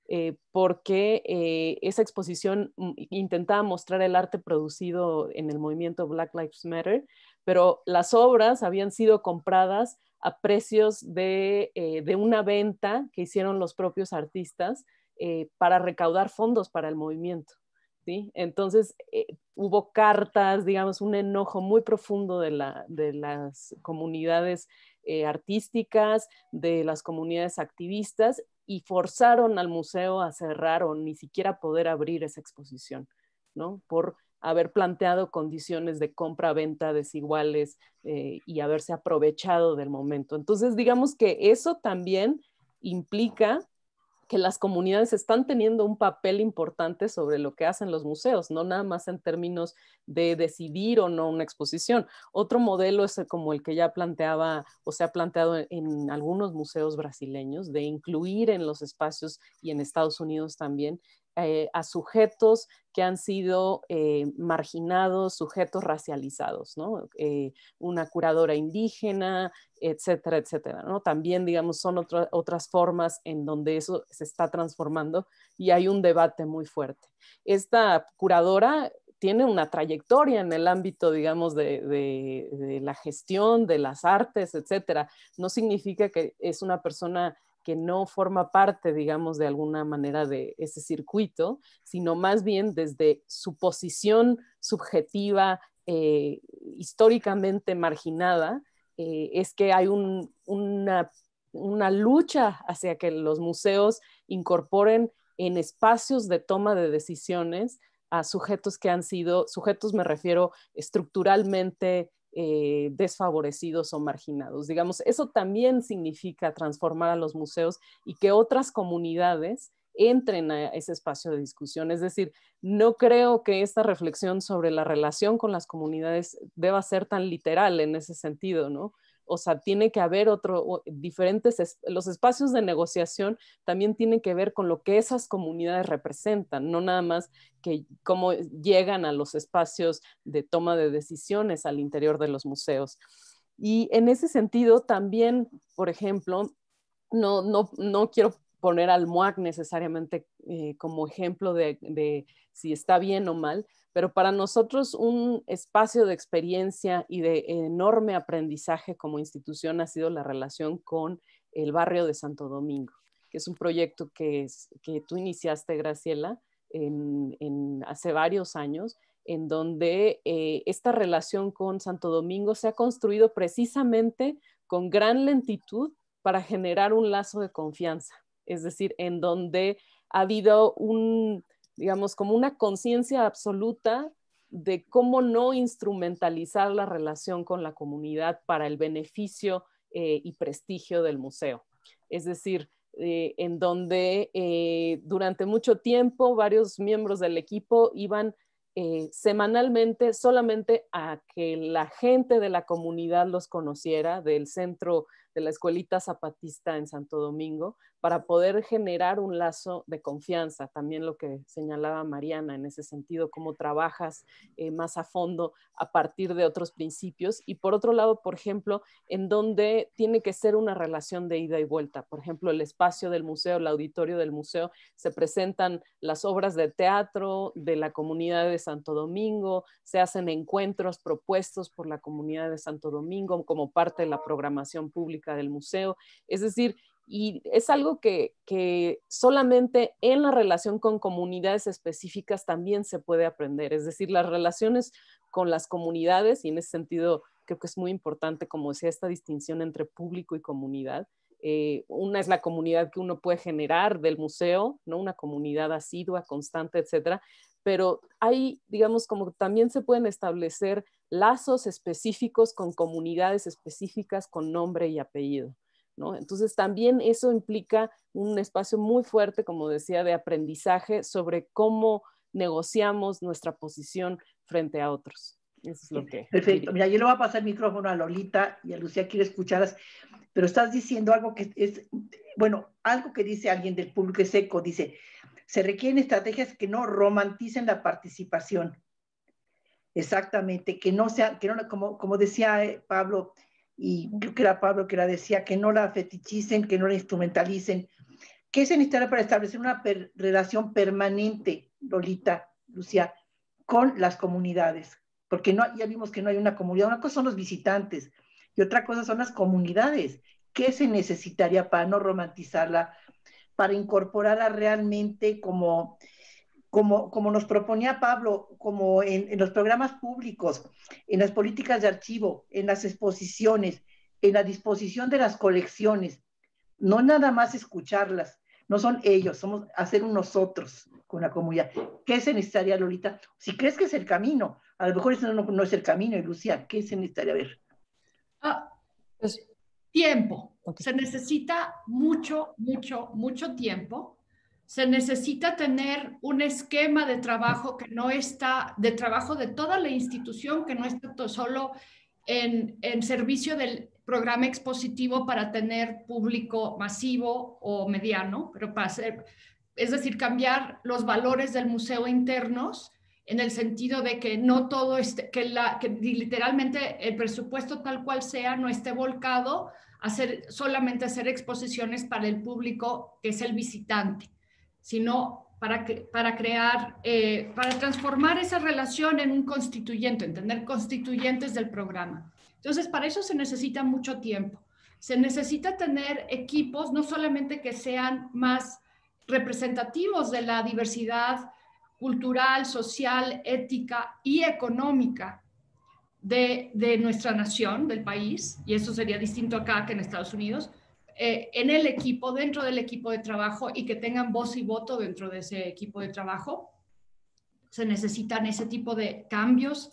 eh, porque eh, esa exposición mm, intentaba mostrar el arte producido en el movimiento Black Lives Matter, pero las obras habían sido compradas a precios de, eh, de una venta que hicieron los propios artistas para recaudar fondos para el movimiento. ¿sí? Entonces hubo cartas, digamos, un enojo muy profundo de, la, de las comunidades eh, artísticas, de las comunidades activistas y forzaron al museo a cerrar o ni siquiera poder abrir esa exposición, ¿no? Por haber planteado condiciones de compra-venta desiguales eh, y haberse aprovechado del momento. Entonces, digamos que eso también implica que las comunidades están teniendo un papel importante sobre lo que hacen los museos, no nada más en términos de decidir o no una exposición. Otro modelo es eh, como el que ya planteaba o se ha planteado en, en algunos museos brasileños, de incluir en los espacios y en Estados Unidos también eh, a sujetos que han sido eh, marginados, sujetos racializados, ¿no? Eh, una curadora indígena, etcétera, etcétera, ¿no? También, digamos, son otras formas en donde eso se está transformando y hay un debate muy fuerte. Esta curadora tiene una trayectoria en el ámbito, digamos, de, de la gestión, de las artes, etcétera. No significa que es una persona que no forma parte, digamos, de alguna manera de ese circuito, sino más bien desde su posición subjetiva, eh, históricamente marginada, eh, es que hay una lucha hacia que los museos incorporen en espacios de toma de decisiones a sujetos que han sido, sujetos me refiero estructuralmente eh, desfavorecidos o marginados. Digamos, eso también significa transformar a los museos y que otras comunidades entren a ese espacio de discusión. Es decir, no creo que esta reflexión sobre la relación con las comunidades deba ser tan literal en ese sentido, ¿no? o sea, tiene que haber otro, diferentes, los espacios de negociación también tienen que ver con lo que esas comunidades representan, no nada más que cómo llegan a los espacios de toma de decisiones al interior de los museos. Y en ese sentido, también, por ejemplo, no, no, no quiero poner al MUAC necesariamente eh, como ejemplo de si está bien o mal, pero para nosotros un espacio de experiencia y de enorme aprendizaje como institución ha sido la relación con el barrio de Santo Domingo, que es un proyecto que, tú iniciaste, Graciela, hace varios años, en donde eh, esta relación con Santo Domingo se ha construido precisamente con gran lentitud para generar un lazo de confianza, es decir, en donde ha habido un, digamos, como una conciencia absoluta de cómo no instrumentalizar la relación con la comunidad para el beneficio eh, y prestigio del museo. Es decir, eh, en donde eh, durante mucho tiempo varios miembros del equipo iban semanalmente solamente a que la gente de la comunidad los conociera, del centro de la escuelita zapatista en Santo Domingo, para poder generar un lazo de confianza. También lo que señalaba Mariana en ese sentido, cómo trabajas eh, más a fondo a partir de otros principios. Y por otro lado, por ejemplo, en donde tiene que ser una relación de ida y vuelta. Por ejemplo, el espacio del museo, el auditorio del museo, se presentan las obras de teatro de la comunidad de Santo Domingo, se hacen encuentros propuestos por la comunidad de Santo Domingo como parte de la programación pública del museo. Es decir, y es algo que, solamente en la relación con comunidades específicas también se puede aprender. Es decir, las relaciones con las comunidades, y en ese sentido creo que es muy importante, como decía, esta distinción entre público y comunidad. Eh, una es la comunidad que uno puede generar del museo, ¿no? Una comunidad asidua, constante, etcétera. Pero hay, digamos, como también se pueden establecer lazos específicos con comunidades específicas con nombre y apellido. Entonces también eso implica un espacio muy fuerte, como decía, de aprendizaje sobre cómo negociamos nuestra posición frente a otros. Eso es lo que... Perfecto. Mira, yo le voy a pasar el micrófono a Lolita y a Lucía quiere escucharlas, pero estás diciendo algo que es, bueno, algo que dice alguien del público seco, dice, se requieren estrategias que no romanticen la participación. Exactamente, que no sea, que no, como, como decía eh, Pablo, y creo que era Pablo que la decía, que no la fetichicen, que no la instrumentalicen. ¿Qué se necesitaría para establecer una relación permanente, Lolita, Lucía, con las comunidades? Porque no, ya vimos que no hay una comunidad. Una cosa son los visitantes y otra cosa son las comunidades. ¿Qué se necesitaría para no romantizarla, para incorporarla realmente como como, nos proponía Pablo, como en, los programas públicos, en las políticas de archivo, en las exposiciones, en la disposición de las colecciones, no nada más escucharlas, no son ellos, somos hacer un nosotros con la comunidad. ¿Qué se necesitaría, Lolita? Si crees que es el camino, a lo mejor no, es el camino, y Lucía, ¿qué se necesitaría ver? Ah, pues, tiempo. Se necesita mucho, mucho, mucho tiempo se necesita tener un esquema de trabajo que no está, de trabajo de toda la institución, que no está solo en, servicio del programa expositivo para tener público masivo o mediano, pero para hacer, es decir, cambiar los valores del museo internos en el sentido de que no todo este, que, literalmente el presupuesto tal cual sea no esté volcado a hacer, solamente hacer exposiciones para el público que es el visitante sino para, crear, eh, para transformar esa relación en un constituyente, entender constituyentes del programa. Entonces, para eso se necesita mucho tiempo. Se necesita tener equipos, no solamente que sean más representativos de la diversidad cultural, social, ética y económica de, de, nuestra nación, del país, y eso sería distinto acá que en Estados Unidos, eh, en el equipo, dentro del equipo de trabajo y que tengan voz y voto dentro de ese equipo de trabajo. Se necesitan ese tipo de cambios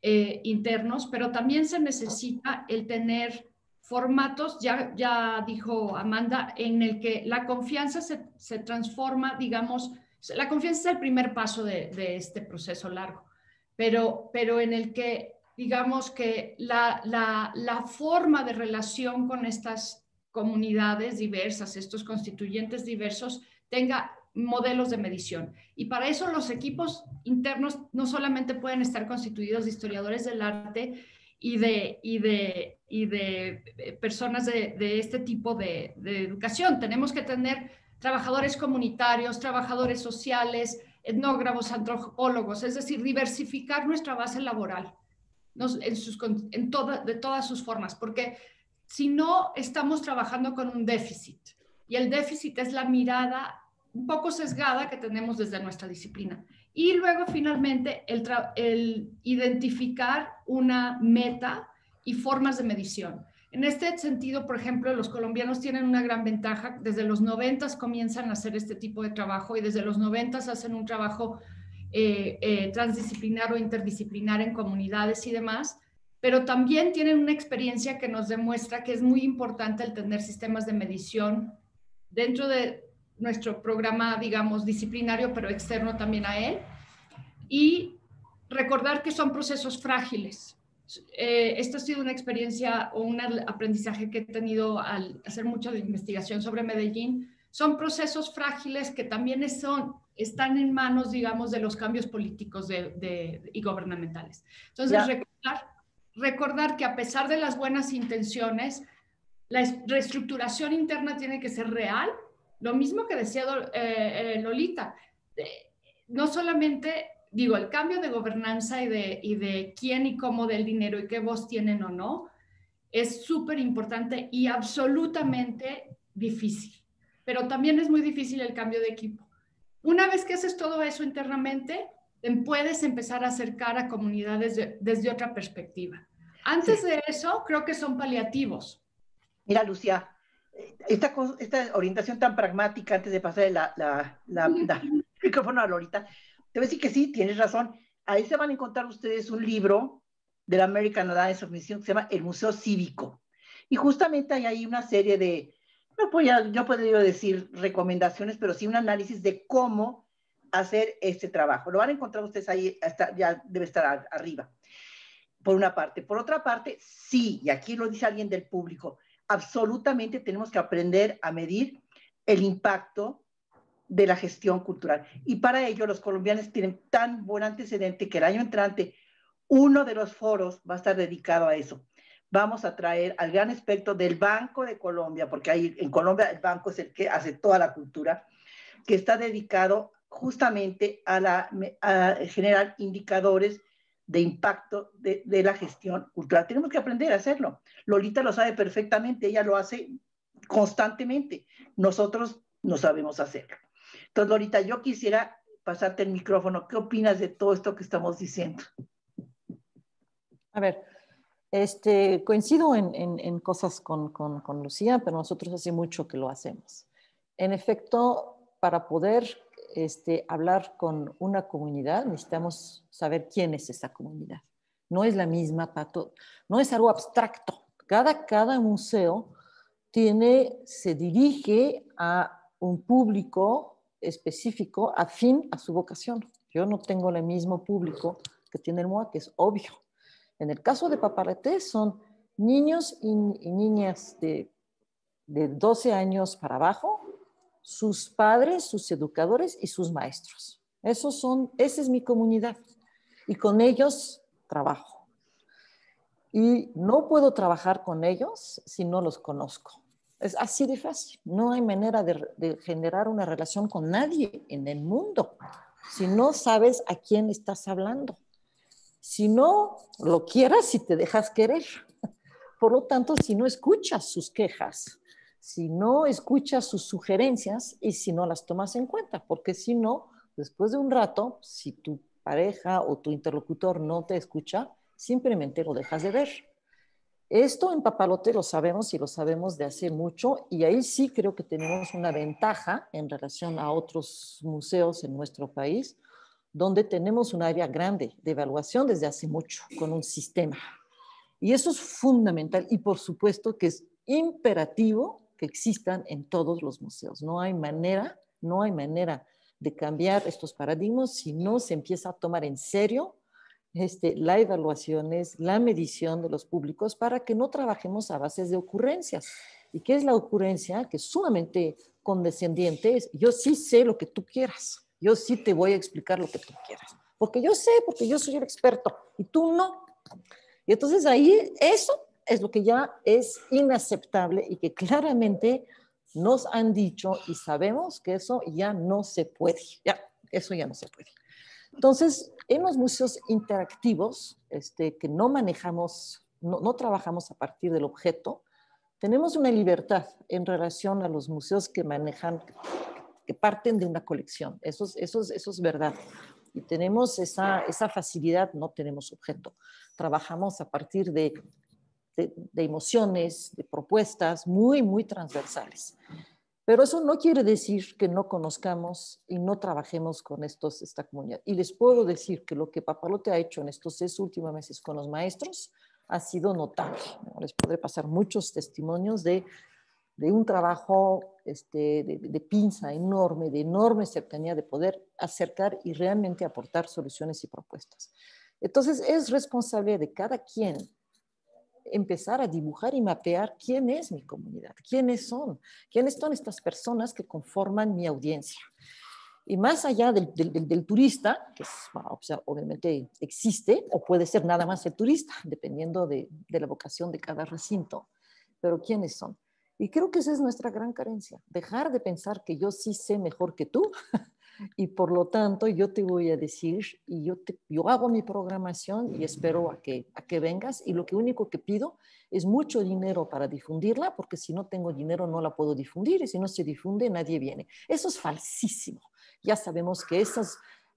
eh, internos, pero también se necesita el tener formatos, ya, ya dijo Amanda, en el que la confianza se, se transforma, digamos, la confianza es el primer paso de, este proceso largo, pero, pero en el que digamos que la, la, la forma de relación con estas comunidades diversas, estos constituyentes diversos, tenga modelos de medición. Y para eso los equipos internos no solamente pueden estar constituidos de historiadores del arte y de, de, y de eh, personas de, este tipo de, educación, tenemos que tener trabajadores comunitarios, trabajadores sociales, etnógrafos, antropólogos, es decir, diversificar nuestra base laboral en sus, de todas sus formas, porque si no estamos trabajando con un déficit. Y el déficit es la mirada un poco sesgada que tenemos desde nuestra disciplina. Y luego, finalmente, el, identificar una meta y formas de medición. En este sentido, por ejemplo, los colombianos tienen una gran ventaja. Desde los 90 comienzan a hacer este tipo de trabajo y desde los 90 hacen un trabajo eh, eh, transdisciplinar o interdisciplinar en comunidades y demás pero también tienen una experiencia que nos demuestra que es muy importante el tener sistemas de medición dentro de nuestro programa, digamos, disciplinario, pero externo también a él, y recordar que son procesos frágiles. Eh, esta ha sido una experiencia o un aprendizaje que he tenido al hacer mucha de investigación sobre Medellín. Son procesos frágiles que también son, están en manos, digamos, de los cambios políticos y gubernamentales. Entonces, recordar recordar que a pesar de las buenas intenciones, la reestructuración interna tiene que ser real, lo mismo que decía eh, eh, Lolita, eh, no solamente digo el cambio de gobernanza y de, y de quién y cómo del dinero y qué voz tienen o no, es súper importante y absolutamente difícil, pero también es muy difícil el cambio de equipo. Una vez que haces todo eso internamente, puedes empezar a acercar a comunidades desde otra perspectiva. Antes de eso, creo que son paliativos. Mira, Lucía, esta, esta orientación tan pragmática, antes de pasar la, el micrófono a Lorita, te voy a decir que sí, tienes razón. Ahí se van a encontrar ustedes un libro de la American Alliance of que se llama El Museo Cívico. Y justamente hay ahí una serie de, no, no podría decir recomendaciones, pero sí un análisis de cómo hacer este trabajo. Lo van a encontrar ustedes ahí, ya debe estar arriba, por una parte. Por otra parte, sí, y aquí lo dice alguien del público, absolutamente tenemos que aprender a medir el impacto de la gestión cultural. Y para ello los colombianos tienen tan buen antecedente que el año entrante uno de los foros va a estar dedicado a eso. Vamos a traer al gran espectro del Banco de Colombia, porque ahí en Colombia el banco es el que hace toda la cultura, que está dedicado justamente a, la, generar indicadores de impacto de, la gestión cultural. Tenemos que aprender a hacerlo. Lolita lo sabe perfectamente, ella lo hace constantemente. Nosotros no sabemos hacerlo. Entonces, Lolita, yo quisiera pasarte el micrófono. ¿Qué opinas de todo esto que estamos diciendo? A ver, este, coincido en, cosas con, con, con Lucía, pero nosotros hace mucho que lo hacemos. En efecto, para poder este, hablar con una comunidad, necesitamos saber quién es esa comunidad. No es la misma para no es algo abstracto. Cada, museo tiene, se dirige a un público específico afín a su vocación. Yo no tengo el mismo público que tiene el MOA, que es obvio. En el caso de Paparete son niños y, niñas de, de 12 años para abajo, sus padres, sus educadores y sus maestros. Esos son, esa es mi comunidad y con ellos trabajo. Y no puedo trabajar con ellos si no los conozco. Es así de fácil. No hay manera de, generar una relación con nadie en el mundo si no sabes a quién estás hablando. Si no lo quieras y te dejas querer. Por lo tanto, si no escuchas sus quejas, si no escuchas sus sugerencias y si no las tomas en cuenta, porque si no, después de un rato, si tu pareja o tu interlocutor no te escucha, simplemente lo dejas de ver. Esto en papalote lo sabemos y lo sabemos de hace mucho y ahí sí creo que tenemos una ventaja en relación a otros museos en nuestro país, donde tenemos un área grande de evaluación desde hace mucho con un sistema. Y eso es fundamental y por supuesto que es imperativo que existan en todos los museos. No hay manera, no hay manera de cambiar estos paradigmas si no se empieza a tomar en serio este, la evaluación es la medición de los públicos para que no trabajemos a bases de ocurrencias. ¿Y qué es la ocurrencia? Que es sumamente condescendiente es, yo sí sé lo que tú quieras, yo sí te voy a explicar lo que tú quieras, porque yo sé, porque yo soy el experto y tú no. Y entonces ahí eso es lo que ya es inaceptable y que claramente nos han dicho y sabemos que eso ya no se puede, ya, eso ya no se puede. Entonces, en los museos interactivos, este, que no manejamos, no, trabajamos a partir del objeto, tenemos una libertad en relación a los museos que manejan, que parten de una colección, eso es, eso eso es verdad. Y tenemos esa facilidad, no tenemos objeto. Trabajamos a partir de de, emociones, de propuestas muy, muy transversales. Pero eso no quiere decir que no conozcamos y no trabajemos con estos, esta comunidad. Y les puedo decir que lo que Papalote ha hecho en estos seis últimos meses con los maestros ha sido notable. Les podré pasar muchos testimonios de, un trabajo este, de, de pinza enorme, de enorme cercanía, de poder acercar y realmente aportar soluciones y propuestas. Entonces, es responsabilidad de cada quien empezar a dibujar y mapear quién es mi comunidad, quiénes son, quiénes son estas personas que conforman mi audiencia. Y más allá del, turista, que obviamente existe o puede ser nada más el turista, dependiendo de, de la vocación de cada recinto, pero quiénes son. Y creo que esa es nuestra gran carencia, dejar de pensar que yo sí sé mejor que tú y por lo tanto yo te voy a decir y yo, te, yo hago mi programación y espero a que, a que vengas y lo que único que pido es mucho dinero para difundirla porque si no tengo dinero no la puedo difundir y si no se difunde nadie viene. Eso es falsísimo. Ya sabemos que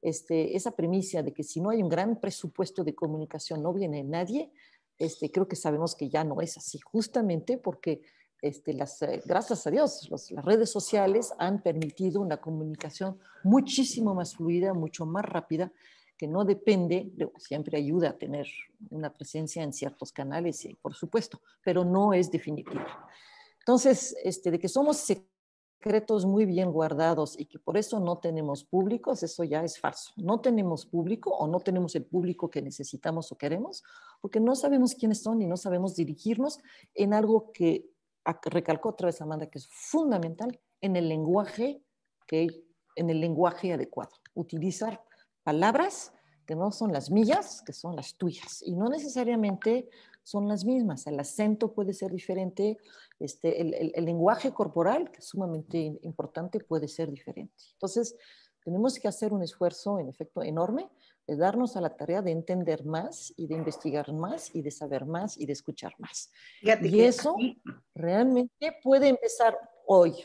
este, esa premisa de que si no hay un gran presupuesto de comunicación no viene nadie, este, creo que sabemos que ya no es así, justamente porque este, las, eh, gracias a Dios, las redes sociales han permitido una comunicación muchísimo más fluida, mucho más rápida, que no depende, siempre ayuda a tener una presencia en ciertos canales, y eh, por supuesto, pero no es definitiva. Entonces, este, de que somos secretos muy bien guardados y que por eso no tenemos públicos, eso ya es falso. No tenemos público o no tenemos el público que necesitamos o queremos, porque no sabemos quiénes son y no sabemos dirigirnos en algo que recalcó otra vez Amanda que es fundamental en el lenguaje que en el lenguaje adecuado. Utilizar palabras que no son las mías, que son las tuyas. Y no necesariamente son las mismas. El acento puede ser diferente, este, el, el lenguaje corporal, que es sumamente importante, puede ser diferente. Entonces, tenemos que hacer un esfuerzo, en efecto, enorme de darnos a la tarea de entender más y de investigar más y de saber más y de escuchar más. y eso realmente puede empezar hoy,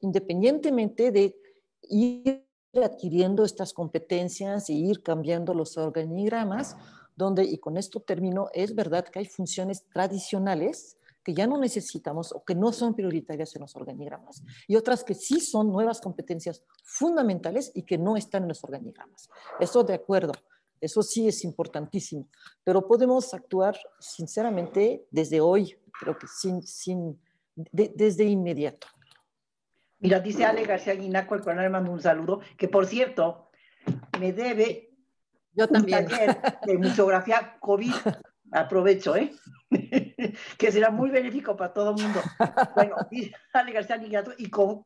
independientemente de ir adquiriendo estas competencias e ir cambiando los organigramas, donde, y con esto termino, es verdad que hay funciones tradicionales que ya no necesitamos o que no son prioritarias en los organigramas y otras que sí son nuevas competencias fundamentales y que no están en los organigramas. Eso de acuerdo, eso sí es importantísimo, pero podemos actuar sinceramente desde hoy, creo que sin, sin, desde inmediato. Mira, dice Ale García Guinaco, el coronel, un saludo, que por cierto, me debe Yo también. un taller de COVID. Aprovecho, ¿eh? que será muy benéfico para todo el mundo. Bueno, y Ale García y con,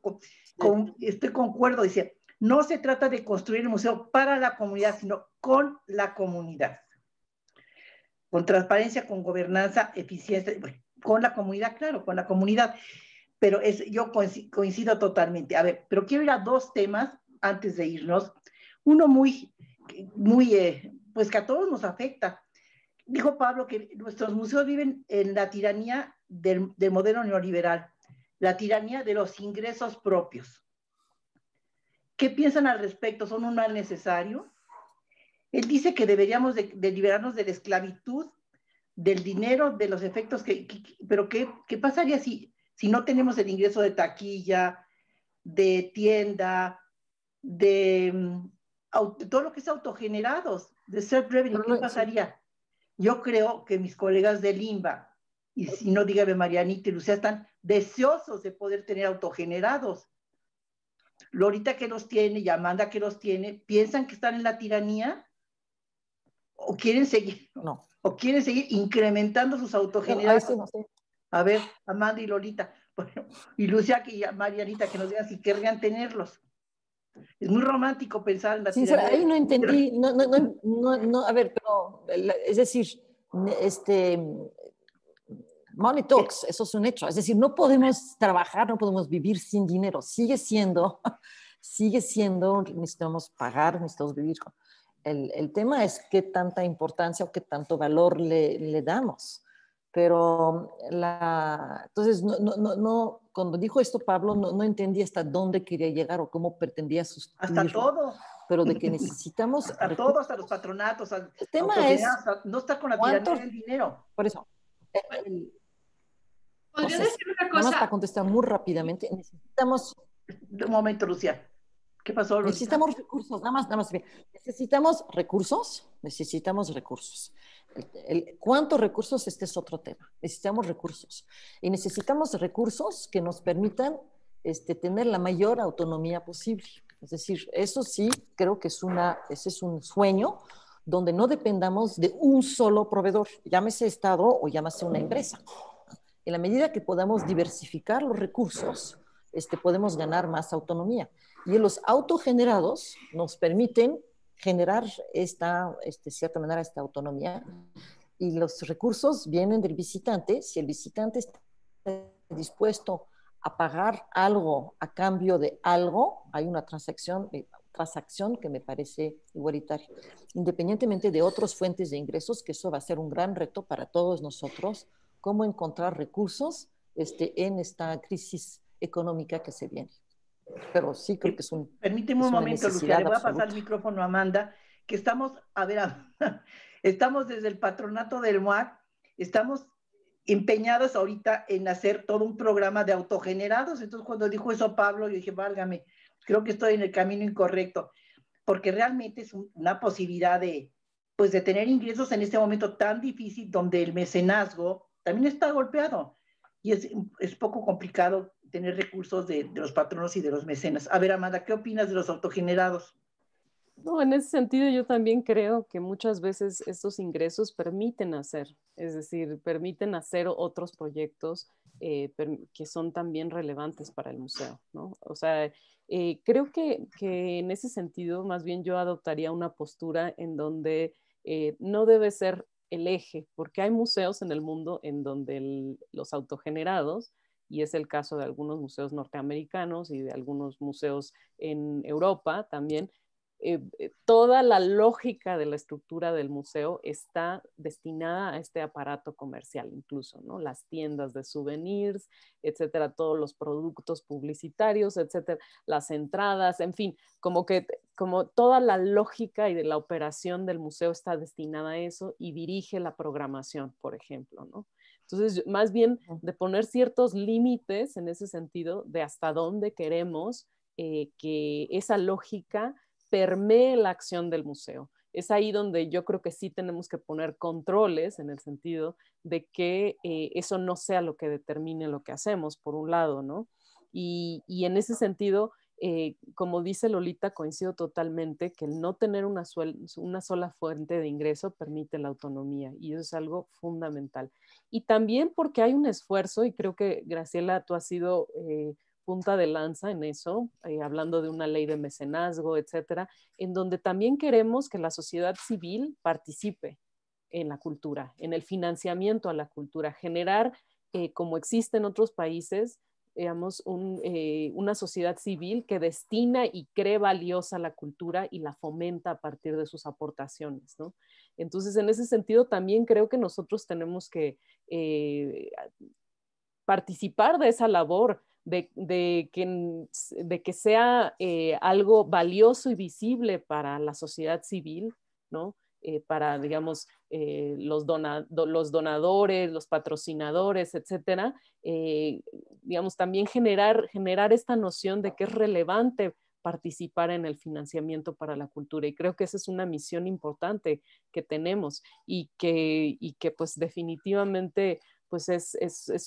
con, estoy concuerdo, dice, no se trata de construir el museo para la comunidad, sino con la comunidad. Con transparencia, con gobernanza, eficiencia, con la comunidad, claro, con la comunidad. Pero es, yo coincido, totalmente. A ver, pero quiero ir a dos temas antes de irnos. Uno muy, muy, eh, pues que a todos nos afecta, dijo Pablo que nuestros museos viven en la tiranía del, modelo neoliberal, la tiranía de los ingresos propios. ¿Qué piensan al respecto? ¿Son un mal necesario? Él dice que deberíamos de, liberarnos de la esclavitud, del dinero, de los efectos que... pero ¿qué, pasaría si, si no tenemos el ingreso de taquilla, de tienda, de, mm, todo lo que es autogenerados, de self-revenue? ¿Qué pasaría? Yo creo que mis colegas de Limba, y si no, dígame Marianita y Lucía, están deseosos de poder tener autogenerados. Lorita que los tiene y Amanda que los tiene, ¿piensan que están en la tiranía? ¿O quieren seguir? No. ¿O quieren seguir incrementando sus autogenerados? A ver, Amanda y Lolita, y Lucia y Marianita, que nos digan si querrían tenerlos. Es muy romántico pensar en la situación. Ahí no entendí, no, no, no, a ver, pero es decir, este, money talks, eh, eso es un hecho. Es decir, no podemos trabajar, no podemos vivir sin dinero. Sigue siendo, sigue siendo, necesitamos pagar, necesitamos vivir. El, el tema es qué tanta importancia o qué tanto valor le, le damos. Pero la, entonces, no, no, no, cuando dijo esto Pablo, no, no entendí hasta dónde quería llegar o cómo pretendía sustituir. Hasta todo. Pero de que necesitamos... hasta todos hasta los patronatos. el tema es... No estar con la tiranía del dinero. Por eso. ¿Podría una cosa? para contestar muy rápidamente, necesitamos... Un momento, Lucía. ¿Qué pasó, Lucía? Necesitamos recursos, nada más, nada más. Necesitamos recursos, necesitamos recursos. ¿Cuántos recursos? Este es otro tema. Necesitamos recursos. Y necesitamos recursos que nos permitan este, tener la mayor autonomía posible. Es decir, eso sí creo que es una, ese es un sueño donde no dependamos de un solo proveedor, llámese Estado o llámese una empresa. En la medida que podamos diversificar los recursos, este, podemos ganar más autonomía. Y los autogenerados nos permiten generar esta, este, cierta manera, esta autonomía. Y los recursos vienen del visitante. Si el visitante está dispuesto a pagar algo a cambio de algo, hay una transacción, eh, transacción que me parece igualitaria, independientemente de otras fuentes de ingresos, que eso va a ser un gran reto para todos nosotros, cómo encontrar recursos este, en esta crisis económica que se viene pero sí creo eh, que es un. Permíteme un momento, Lucía, le voy a pasar el micrófono a Amanda, que estamos, a ver, estamos desde el patronato del MOAC, estamos empeñados ahorita en hacer todo un programa de autogenerados. Entonces, cuando dijo eso Pablo, yo dije, válgame, creo que estoy en el camino incorrecto, porque realmente es una posibilidad de, pues, de tener ingresos en este momento tan difícil donde el mecenazgo también está golpeado y es, es poco complicado tener recursos de, los patronos y de los mecenas. A ver, Amanda, ¿qué opinas de los autogenerados? No, en ese sentido yo también creo que muchas veces estos ingresos permiten hacer, es decir, permiten hacer otros proyectos eh, que son también relevantes para el museo, ¿no? O sea, eh, creo que, en ese sentido más bien yo adoptaría una postura en donde eh, no debe ser el eje, porque hay museos en el mundo en donde los autogenerados y es el caso de algunos museos norteamericanos y de algunos museos en Europa también, eh, eh, toda la lógica de la estructura del museo está destinada a este aparato comercial incluso, ¿no? Las tiendas de souvenirs, etcétera, todos los productos publicitarios, etcétera, las entradas, en fin, como que como toda la lógica y de la operación del museo está destinada a eso y dirige la programación, por ejemplo, ¿no? Entonces, más bien de poner ciertos límites en ese sentido de hasta dónde queremos eh, que esa lógica permee la acción del museo. Es ahí donde yo creo que sí tenemos que poner controles en el sentido de que eh, eso no sea lo que determine lo que hacemos, por un lado, ¿no? y en ese sentido, eh, como dice Lolita, coincido totalmente que el no tener una, sola fuente de ingreso permite la autonomía y eso es algo fundamental. Y también porque hay un esfuerzo, y creo que Graciela, tú has sido eh, punta de lanza en eso, eh, hablando de una ley de mecenazgo, etcétera, en donde también queremos que la sociedad civil participe en la cultura, en el financiamiento a la cultura, generar, como existe en otros países, digamos, eh, una sociedad civil que destina y cree valiosa la cultura y la fomenta a partir de sus aportaciones, ¿no? Entonces, en ese sentido, también creo que nosotros tenemos que eh, participar de esa labor, de, que, sea eh, algo valioso y visible para la sociedad civil, ¿no? Eh, para, digamos, eh, los, donadores, los patrocinadores, etcétera, eh, digamos, también generar, esta noción de que es relevante participar en el financiamiento para la cultura y creo que esa es una misión importante que tenemos y que, pues definitivamente pues es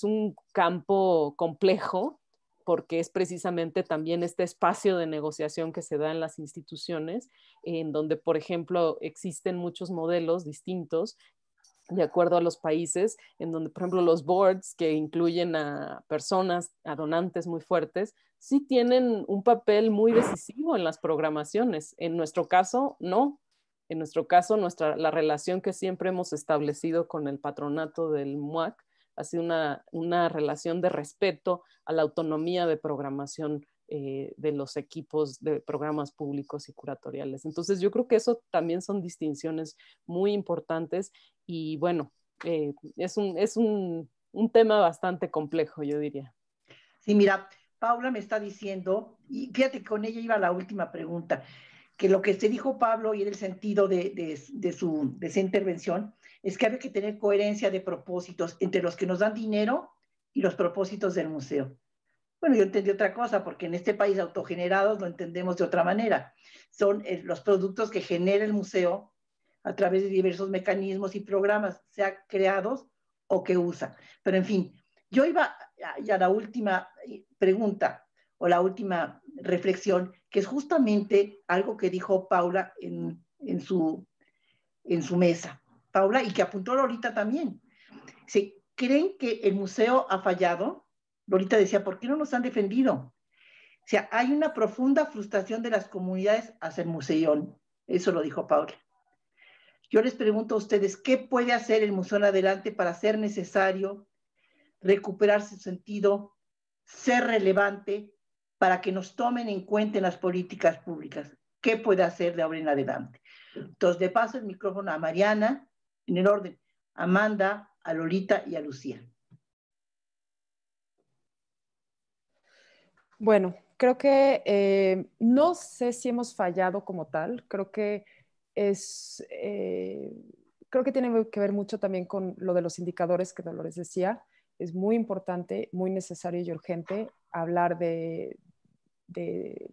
un campo complejo porque es precisamente también este espacio de negociación que se da en las instituciones, en donde, por ejemplo, existen muchos modelos distintos de acuerdo a los países, en donde, por ejemplo, los boards que incluyen a personas, a donantes muy fuertes, sí tienen un papel muy decisivo en las programaciones. En nuestro caso, no. En nuestro caso, nuestra, la relación que siempre hemos establecido con el patronato del MUAC sido una, una relación de respeto a la autonomía de programación eh, de los equipos de programas públicos y curatoriales. Entonces yo creo que eso también son distinciones muy importantes y bueno, eh, es, un, es un, tema bastante complejo, yo diría. Sí, mira, Paula me está diciendo, y fíjate que con ella iba la última pregunta, que lo que se dijo Pablo y en el sentido de, su, de esa intervención es que hay que tener coherencia de propósitos entre los que nos dan dinero y los propósitos del museo. Bueno, yo entendí otra cosa, porque en este país autogenerados lo entendemos de otra manera. Son eh, los productos que genera el museo a través de diversos mecanismos y programas, sea creados o que usa. Pero en fin, yo iba a la última eh, pregunta o la última reflexión, que es justamente algo que dijo Paula en su mesa. Paula, y que apuntó Lolita también. ¿Se creen que el museo ha fallado? Lolita decía, ¿por qué no nos han defendido? O sea, hay una profunda frustración de las comunidades hacia el museón. Eso lo dijo Paula. Yo les pregunto a ustedes, ¿qué puede hacer el museo en adelante para ser necesario, recuperar su sentido, ser relevante, para que nos tomen en cuenta en las políticas públicas? ¿Qué puede hacer de ahora en adelante? Entonces, de paso el micrófono a Mariana, en el orden, Amanda, a Lolita y a Lucía. Bueno, creo que eh, no sé si hemos fallado como tal, creo que es, eh, creo que tiene que ver mucho también con lo de los indicadores que Dolores decía. Es muy importante, muy necesario y urgente hablar de, de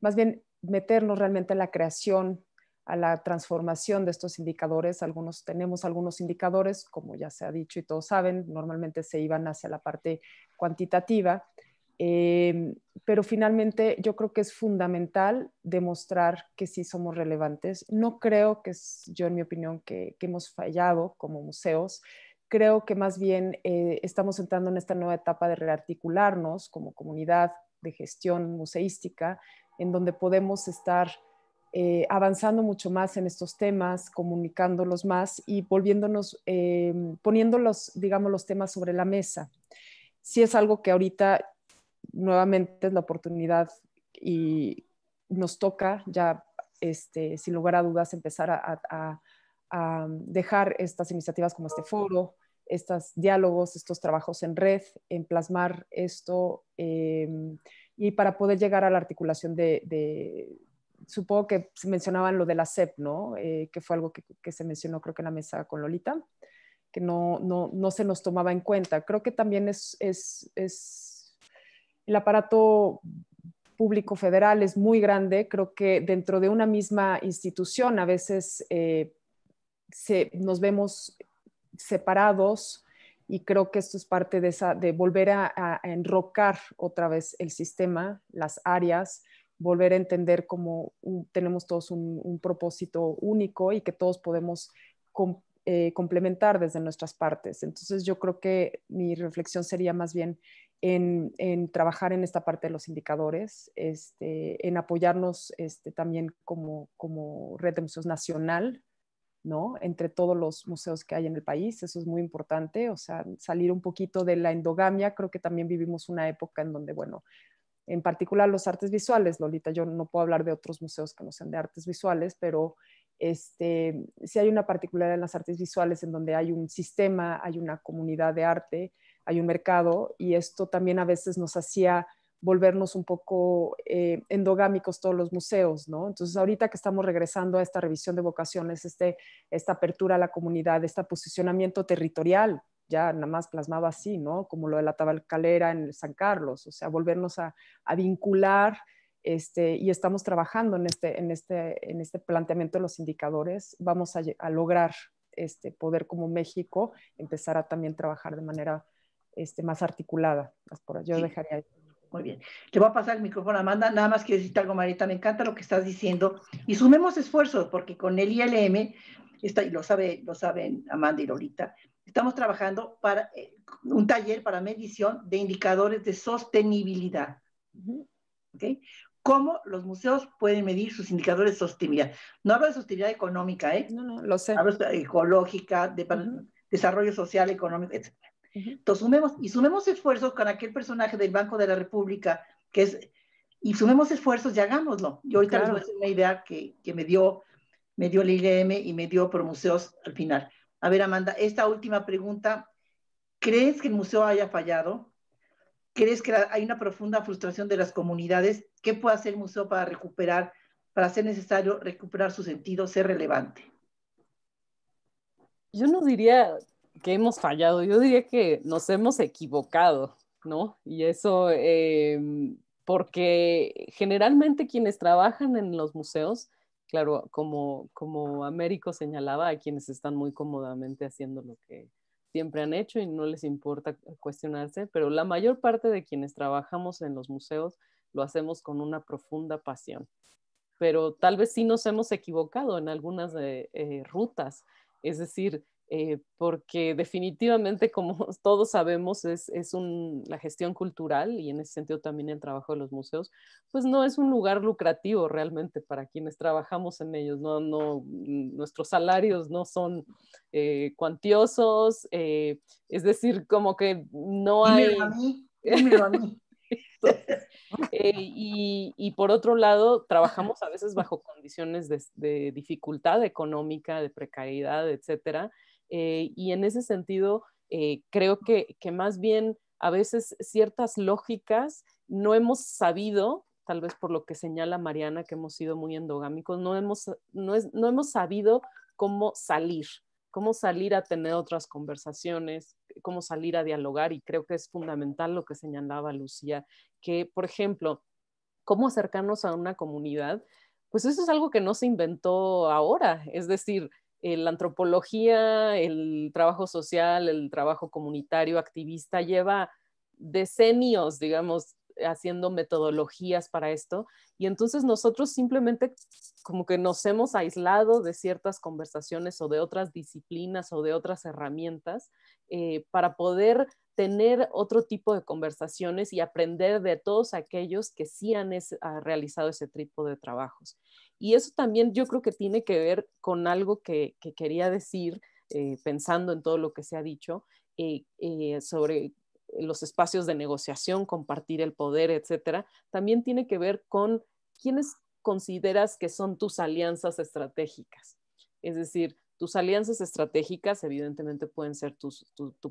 más bien meternos realmente en la creación a la transformación de estos indicadores. Algunos tenemos algunos indicadores, como ya se ha dicho y todos saben, normalmente se iban hacia la parte cuantitativa, eh, pero finalmente yo creo que es fundamental demostrar que sí somos relevantes. No creo que es, yo en mi opinión, que, hemos fallado como museos. Creo que más bien eh, estamos entrando en esta nueva etapa de rearticularnos como comunidad de gestión museística, en donde podemos estar eh, avanzando mucho más en estos temas, comunicándolos más y volviéndonos, em, poniéndolos, digamos, los temas sobre la mesa. si es algo que ahorita nuevamente es la oportunidad y nos toca ya, este, sin lugar a dudas, empezar a, dejar estas iniciativas como este foro, estos diálogos, estos trabajos en red, en plasmar esto em, y para poder llegar a la articulación de supongo que se mencionaban lo de la SEP, ¿no? Eh, que fue algo que, se mencionó creo que en la mesa con Lolita, que no, se nos tomaba en cuenta. Creo que también es, el aparato público federal es muy grande, creo que dentro de una misma institución a veces eh, nos vemos separados y creo que esto es parte de, volver a enrocar otra vez el sistema, las áreas volver a entender cómo tenemos todos un, propósito único y que todos podemos eh, complementar desde nuestras partes. Entonces yo creo que mi reflexión sería más bien en, en trabajar en esta parte de los indicadores, este, en apoyarnos este, también como, como red de museos nacional, ¿no? Entre todos los museos que hay en el país, eso es muy importante, o sea, salir un poquito de la endogamia, creo que también vivimos una época en donde, bueno, en particular los artes visuales, Lolita, yo no puedo hablar de otros museos que no sean de artes visuales, pero este, sí hay una particularidad en las artes visuales en donde hay un sistema, hay una comunidad de arte, hay un mercado y esto también a veces nos hacía volvernos un poco eh, endogámicos todos los museos, ¿no? Entonces ahorita que estamos regresando a esta revisión de vocaciones, este, esta apertura a la comunidad, este posicionamiento territorial ya nada más plasmado así, ¿no? Como lo de la tabacalera en San Carlos, o sea, volvernos a, vincular este, y estamos trabajando en este, en, este, en este planteamiento de los indicadores, vamos a, lograr este, poder como México empezar a también trabajar de manera este, más articulada. Yo dejaría ahí. Muy bien. te voy a pasar el micrófono Amanda. Nada más quiero decirte algo, Marita. Me encanta lo que estás diciendo. Y sumemos esfuerzos, porque con el ILM, está, y lo, sabe, lo saben Amanda y Lolita, estamos trabajando para eh, un taller para medición de indicadores de sostenibilidad. ¿Cómo los museos pueden medir sus indicadores de sostenibilidad? No hablo de sostenibilidad económica, ¿eh? No, no, lo sé. Hablo de ecológica, de desarrollo social, económico, etc. Entonces, sumemos, y sumemos esfuerzos con aquel personaje del Banco de la República, que es, y sumemos esfuerzos y hagámoslo. Yo ahorita les voy a hacer una idea que, me dio me dio el IGM y me dio museos al final. A ver, Amanda, esta última pregunta, ¿crees que el museo haya fallado? ¿Crees que hay una profunda frustración de las comunidades? ¿Qué puede hacer el museo para recuperar, para ser necesario recuperar su sentido, ser relevante? Yo no diría que hemos fallado, yo diría que nos hemos equivocado, ¿no? Y eso, eh, porque generalmente quienes trabajan en los museos claro, como, como Américo señalaba, a quienes están muy cómodamente haciendo lo que siempre han hecho y no les importa cuestionarse, pero la mayor parte de quienes trabajamos en los museos lo hacemos con una profunda pasión. Pero tal vez sí nos hemos equivocado en algunas eh, eh, rutas, es decir, eh, porque definitivamente, como todos sabemos, es, es la gestión cultural y en ese sentido también el trabajo de los museos, pues no es un lugar lucrativo realmente para quienes trabajamos en ellos, no, no, mm, nuestros salarios no son eh, cuantiosos, eh, es decir, como que no hay... y, por otro lado, trabajamos a veces bajo condiciones de, de dificultad económica, de precariedad, etcétera, eh, y en ese sentido, eh, creo que, más bien a veces ciertas lógicas no hemos sabido tal vez por lo que señala Mariana, que hemos sido muy endogámicos, no hemos, no hemos sabido cómo salir, cómo salir a tener otras conversaciones, cómo salir a dialogar, y creo que es fundamental lo que señalaba Lucía, que, por ejemplo, cómo acercarnos a una comunidad, pues eso es algo que no se inventó ahora, es decir, la antropología, el trabajo social, el trabajo comunitario, activista, lleva decenios, digamos, haciendo metodologías para esto. Y entonces nosotros simplemente como que nos hemos aislado de ciertas conversaciones o de otras disciplinas o de otras herramientas eh, para poder tener otro tipo de conversaciones y aprender de todos aquellos que sí han realizado ese tipo de trabajos. Y eso también yo creo que tiene que ver con algo que, quería decir, eh, pensando en todo lo que se ha dicho, eh, eh, sobre los espacios de negociación, compartir el poder, etcétera, también tiene que ver con quiénes consideras que son tus alianzas estratégicas. Es decir, tus alianzas estratégicas, evidentemente, pueden ser tu,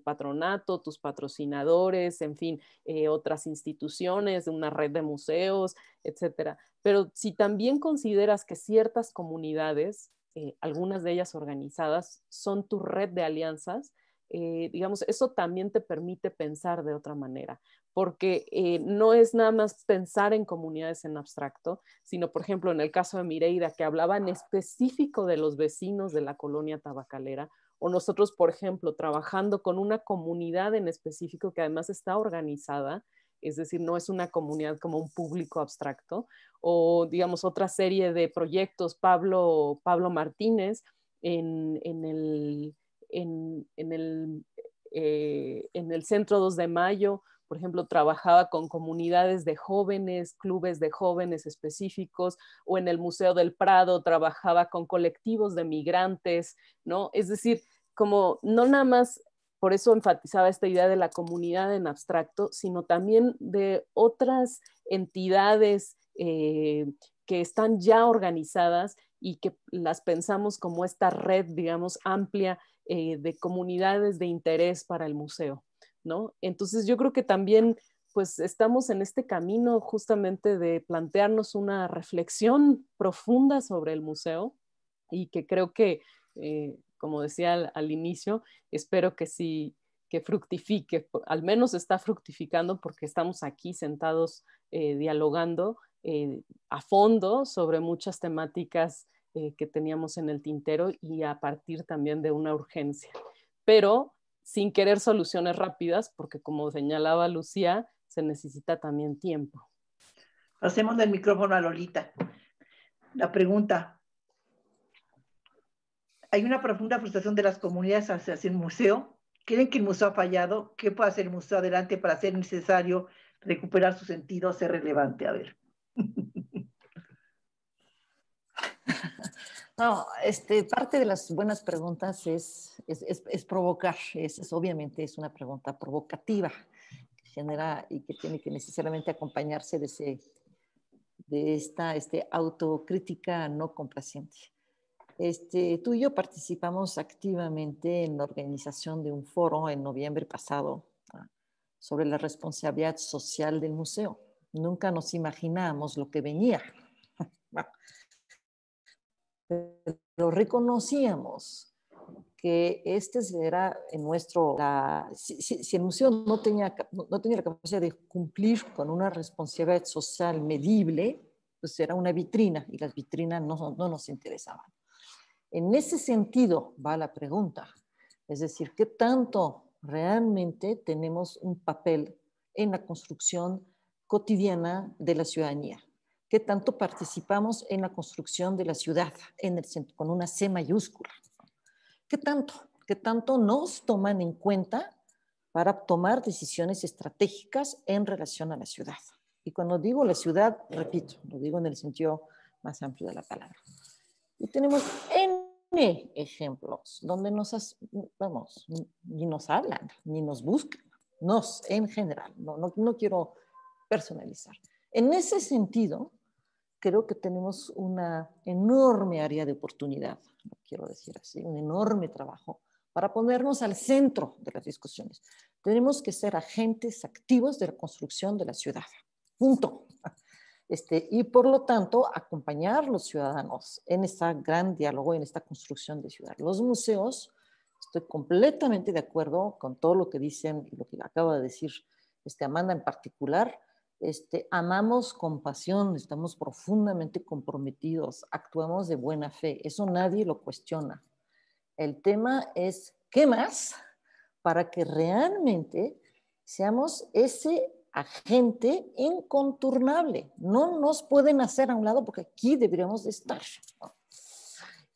patronato, tus patrocinadores, en fin, eh, otras instituciones, una red de museos, etcétera. Pero si también consideras que ciertas comunidades, eh, algunas de ellas organizadas, son tu red de alianzas, eh, digamos, eso también te permite pensar de otra manera porque eh, no es nada más pensar en comunidades en abstracto, sino, por ejemplo, en el caso de Mireida, que hablaba en específico de los vecinos de la colonia tabacalera, o nosotros, por ejemplo, trabajando con una comunidad en específico que además está organizada, es decir, no es una comunidad como un público abstracto, o digamos otra serie de proyectos, Pablo, Pablo Martínez en, en el, en, el, eh, en el Centro 2 de Mayo, por ejemplo, trabajaba con comunidades de jóvenes, clubes de jóvenes específicos, o en el Museo del Prado trabajaba con colectivos de migrantes, ¿no? Es decir, como no nada más, por eso enfatizaba esta idea de la comunidad en abstracto, sino también de otras entidades eh, que están ya organizadas y que las pensamos como esta red, digamos, amplia eh, de comunidades de interés para el museo. Entonces yo creo que también pues estamos en este camino justamente de plantearnos una reflexión profunda sobre el museo y que creo que, eh, como decía al, inicio, espero que sí, que fructifique, al menos está fructificando porque estamos aquí sentados eh, dialogando eh, a fondo sobre muchas temáticas que teníamos en el tintero y a partir también de una urgencia. Pero sin querer soluciones rápidas, porque como señalaba Lucía, se necesita también tiempo. Pasemos del micrófono a Lolita. La pregunta. Hay una profunda frustración de las comunidades hacia el museo. ¿Quieren que el museo ha fallado? ¿Qué puede hacer el museo adelante para ser necesario recuperar su sentido, ser relevante? A ver. No, este, parte de las buenas preguntas es es, provocar. Es, obviamente es una pregunta provocativa que genera y que tiene que necesariamente acompañarse de, ese, de esta este, autocrítica no complaciente. Este, tú y yo participamos activamente en la organización de un foro en noviembre pasado ah, sobre la responsabilidad social del museo. Nunca nos imaginábamos lo que venía. Lo reconocíamos que este era en nuestro, si, el museo no tenía, no, tenía la capacidad de cumplir con una responsabilidad social medible, pues era una vitrina y las vitrinas no, no nos interesaban. En ese sentido va la pregunta, es decir, ¿qué tanto realmente tenemos un papel en la construcción cotidiana de la ciudadanía? ¿Qué tanto participamos en la construcción de la ciudad en con una C mayúscula? ¿Qué tanto? ¿Qué tanto nos toman en cuenta para tomar decisiones estratégicas en relación a la ciudad? Y cuando digo la ciudad, repito, lo digo en el sentido más amplio de la palabra. Y tenemos N ejemplos donde nos, vamos, ni nos hablan, ni nos buscan, nos en general, no, no, no quiero personalizar. En ese sentido, creo que tenemos una enorme área de oportunidad, no quiero decir así, un enorme trabajo para ponernos al centro de las discusiones. Tenemos que ser agentes activos de la construcción de la ciudad. Punto. Este, y por lo tanto, acompañar a los ciudadanos en este gran diálogo, y en esta construcción de ciudad. Los museos, estoy completamente de acuerdo con todo lo que dicen y lo que acaba de decir este, Amanda en particular, este, amamos con pasión, estamos profundamente comprometidos, actuamos de buena fe, eso nadie lo cuestiona. El tema es, ¿qué más? Para que realmente seamos ese agente inconturnable. No nos pueden hacer a un lado porque aquí deberíamos de estar.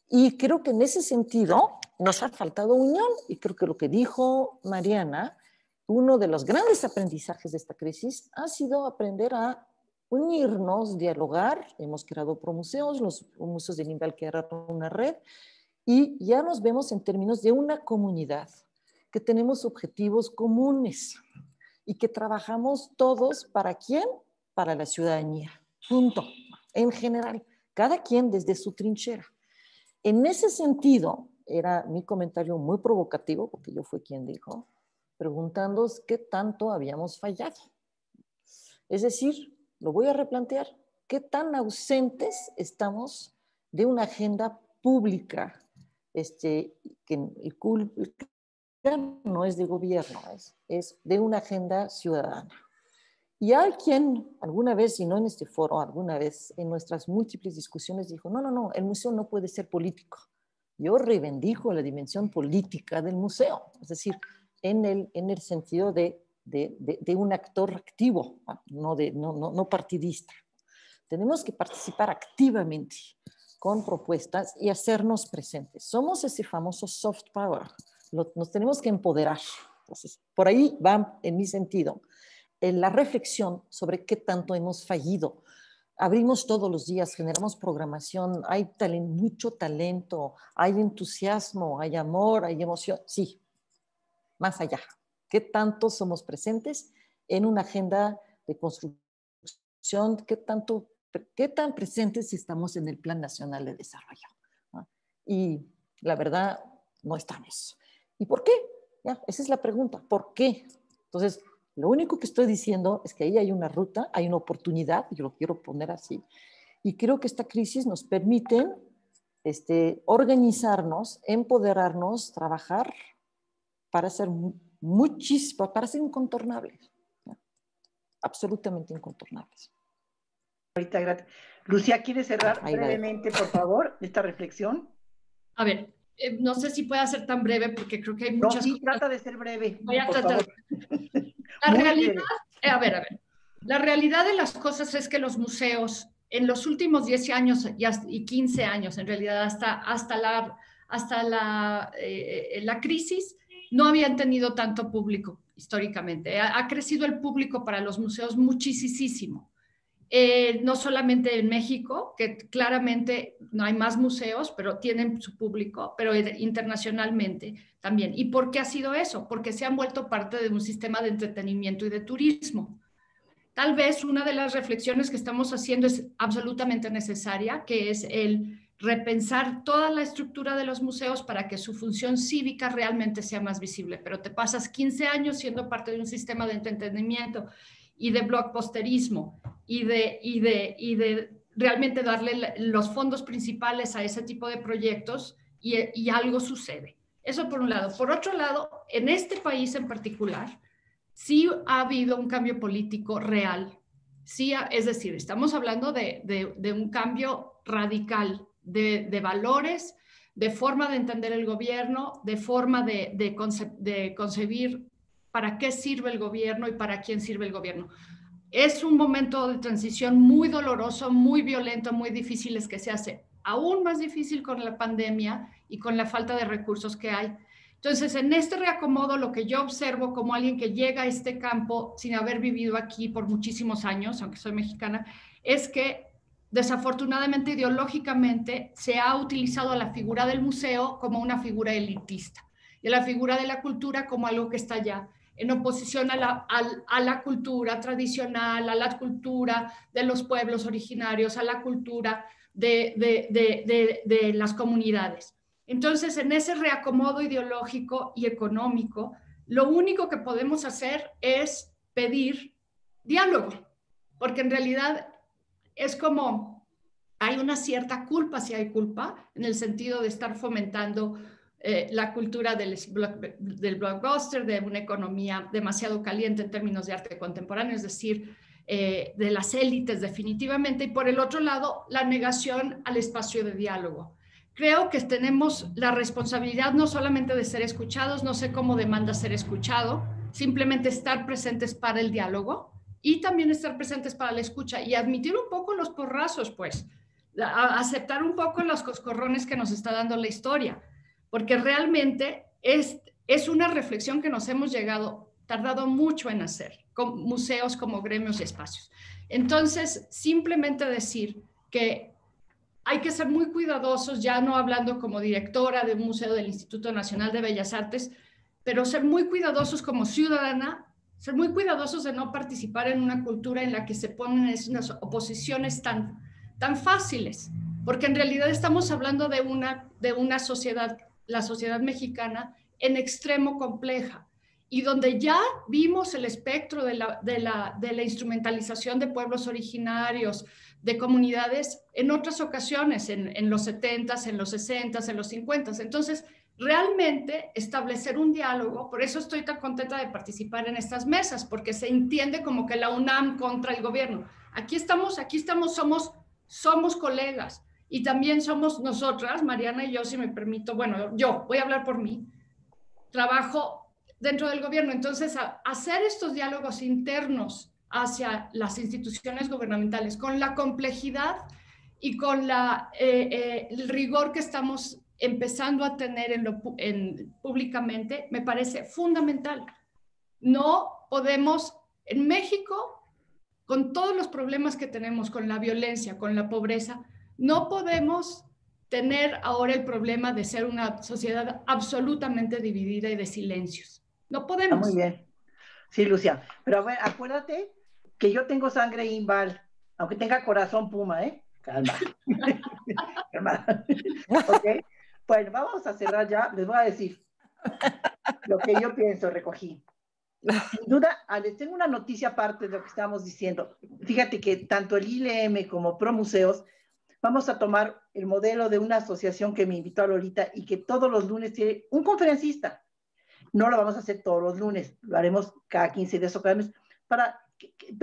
Y creo que en ese sentido nos ha faltado unión y creo que lo que dijo Mariana uno de los grandes aprendizajes de esta crisis ha sido aprender a unirnos, dialogar. Hemos creado promuseos, los museos de que crearon una red y ya nos vemos en términos de una comunidad, que tenemos objetivos comunes y que trabajamos todos para quién? Para la ciudadanía. Punto. En general, cada quien desde su trinchera. En ese sentido, era mi comentario muy provocativo, porque yo fui quien dijo, preguntándonos qué tanto habíamos fallado. Es decir, lo voy a replantear, qué tan ausentes estamos de una agenda pública, este, que no es de gobierno, es, de una agenda ciudadana. Y alguien alguna vez, y no en este foro, alguna vez en nuestras múltiples discusiones dijo, no, no, no, el museo no puede ser político. Yo reivindico la dimensión política del museo, es decir, en el, en el sentido de, de, un actor activo, no, de, no, no, no partidista. Tenemos que participar activamente con propuestas y hacernos presentes. Somos ese famoso soft power, nos tenemos que empoderar. Entonces, por ahí va, en mi sentido, en la reflexión sobre qué tanto hemos fallido. Abrimos todos los días, generamos programación, hay mucho talento, hay entusiasmo, hay amor, hay emoción, sí, más allá. ¿Qué tanto somos presentes en una agenda de construcción? ¿Qué, tanto, qué tan presentes estamos en el Plan Nacional de Desarrollo? Y la verdad, no estamos. ¿Y por qué? esa es la pregunta. ¿Por qué? Entonces, lo único que estoy diciendo es que ahí hay una ruta, hay una oportunidad, yo lo quiero poner así, y creo que esta crisis nos permite este, organizarnos, empoderarnos, trabajar para ser muchísimos para ser incontornables, absolutamente incontornables. Ahorita, Lucía, ¿quiere cerrar brevemente, por favor, esta reflexión? A ver, eh, no sé si pueda ser tan breve porque creo que hay muchas no, sí, trata de ser breve. Voy a tratar. La realidad, eh, a ver, a ver. La realidad de las cosas es que los museos en los últimos 10 años y 15 años, en realidad hasta, hasta la, hasta la eh, crisis, no habían tenido tanto público históricamente. Ha, crecido el público para los museos muchísimo. Eh, no solamente en México, que claramente no hay más museos, pero tienen su público, pero internacionalmente también. ¿Y por qué ha sido eso? Porque se han vuelto parte de un sistema de entretenimiento y de turismo. Tal vez una de las reflexiones que estamos haciendo es absolutamente necesaria, que es el repensar toda la estructura de los museos para que su función cívica realmente sea más visible. Pero te pasas 15 años siendo parte de un sistema de entendimiento y de blockbusterismo y de, y de, y de realmente darle los fondos principales a ese tipo de proyectos y, algo sucede. Eso por un lado. Por otro lado, en este país en particular, sí ha habido un cambio político real. Sí, es decir, estamos hablando de, de un cambio radical de, valores, de forma de entender el gobierno, de forma de, de, concebir para qué sirve el gobierno y para quién sirve el gobierno. Es un momento de transición muy doloroso, muy violento, muy difícil es que se hace, aún más difícil con la pandemia y con la falta de recursos que hay. Entonces, en este reacomodo, lo que yo observo como alguien que llega a este campo sin haber vivido aquí por muchísimos años, aunque soy mexicana, es que desafortunadamente ideológicamente se ha utilizado a la figura del museo como una figura elitista y a la figura de la cultura como algo que está allá, en oposición a la, cultura tradicional, a la cultura de los pueblos originarios, a la cultura de las comunidades. Entonces, en ese reacomodo ideológico y económico, lo único que podemos hacer es pedir diálogo, porque en realidad es como hay una cierta culpa, si hay culpa, en el sentido de estar fomentando eh, la cultura del, blockbuster, de una economía demasiado caliente en términos de arte contemporáneo, es decir, eh, de las élites definitivamente, y por el otro lado, la negación al espacio de diálogo. Creo que tenemos la responsabilidad no solamente de ser escuchados, no sé cómo demanda ser escuchado, simplemente estar presentes para el diálogo, y también estar presentes para la escucha y admitir un poco los porrazos, pues, aceptar un poco los coscorrones que nos está dando la historia, porque realmente es, es una reflexión que nos hemos llegado, tardado mucho en hacer, con museos como gremios y espacios. Entonces, simplemente decir que hay que ser muy cuidadosos, ya no hablando como directora de museo del Instituto Nacional de Bellas Artes, pero ser muy cuidadosos como ciudadana ser muy cuidadosos de no participar en una cultura en la que se ponen unas oposiciones tan, tan fáciles, porque en realidad estamos hablando de una, de una sociedad, la sociedad mexicana, en extremo compleja y donde ya vimos el espectro de la, de la, instrumentalización de pueblos originarios, de comunidades, en otras ocasiones, en, en los 70 en los 60 en los 50s. Entonces, realmente establecer un diálogo, por eso estoy tan contenta de participar en estas mesas, porque se entiende como que la UNAM contra el gobierno. Aquí estamos, aquí estamos, somos, somos colegas y también somos nosotras, Mariana y yo, si me permito, bueno, yo voy a hablar por mí, trabajo dentro del gobierno, entonces hacer estos diálogos internos hacia las instituciones gubernamentales con la complejidad y con la, eh, eh, el rigor que estamos empezando a tener en públicamente, me parece fundamental. No podemos, en México, con todos los problemas que tenemos, con la violencia, con la pobreza, no podemos tener ahora el problema de ser una sociedad absolutamente dividida y de silencios. No podemos. muy bien. Sí, Lucia. Pero acuérdate que yo tengo sangre Inval, aunque tenga corazón puma, ¿eh? Calma. Bueno, vamos a cerrar ya. Les voy a decir lo que yo pienso, recogí. Sin duda, les tengo una noticia aparte de lo que estamos diciendo. Fíjate que tanto el ILM como Promuseos vamos a tomar el modelo de una asociación que me invitó a Lolita y que todos los lunes tiene un conferencista. No lo vamos a hacer todos los lunes, lo haremos cada 15 días o cada mes, para que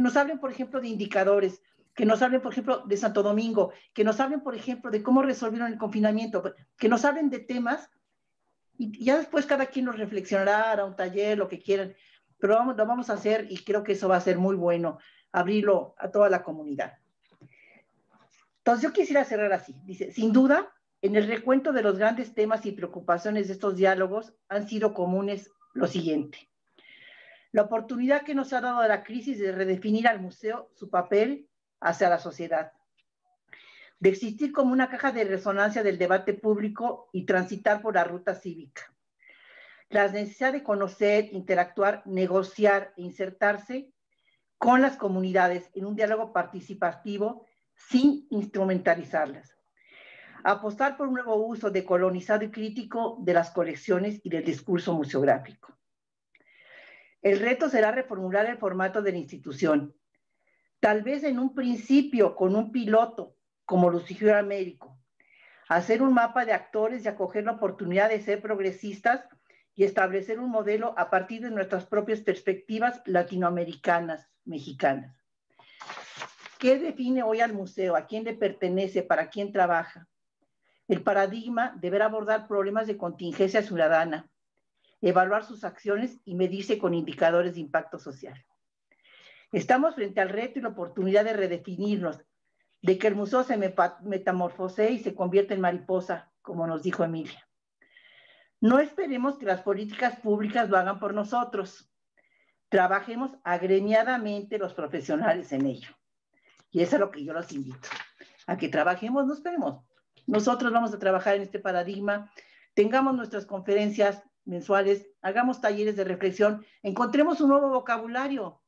nos hablen, por ejemplo, de indicadores, que nos hablen, por ejemplo, de Santo Domingo, que nos hablen, por ejemplo, de cómo resolvieron el confinamiento, que nos hablen de temas y ya después cada quien nos reflexionará, hará un taller, lo que quieran, pero lo vamos a hacer y creo que eso va a ser muy bueno, abrirlo a toda la comunidad. Entonces yo quisiera cerrar así, dice, sin duda, en el recuento de los grandes temas y preocupaciones de estos diálogos han sido comunes lo siguiente. La oportunidad que nos ha dado la crisis de redefinir al museo su papel hacia la sociedad. De existir como una caja de resonancia del debate público y transitar por la ruta cívica. La necesidad de conocer, interactuar, negociar e insertarse con las comunidades en un diálogo participativo sin instrumentalizarlas. Apostar por un nuevo uso decolonizado y crítico de las colecciones y del discurso museográfico. El reto será reformular el formato de la institución, Tal vez en un principio con un piloto, como lo sugirió Américo, hacer un mapa de actores y acoger la oportunidad de ser progresistas y establecer un modelo a partir de nuestras propias perspectivas latinoamericanas, mexicanas. ¿Qué define hoy al museo? ¿A quién le pertenece? ¿Para quién trabaja? El paradigma deberá abordar problemas de contingencia ciudadana, evaluar sus acciones y medirse con indicadores de impacto social. Estamos frente al reto y la oportunidad de redefinirnos, de que el museo se metamorfose y se convierta en mariposa, como nos dijo Emilia. No esperemos que las políticas públicas lo hagan por nosotros. Trabajemos agremiadamente los profesionales en ello. Y eso es lo que yo los invito, a que trabajemos, no esperemos. Nosotros vamos a trabajar en este paradigma, tengamos nuestras conferencias mensuales, hagamos talleres de reflexión, encontremos un nuevo vocabulario,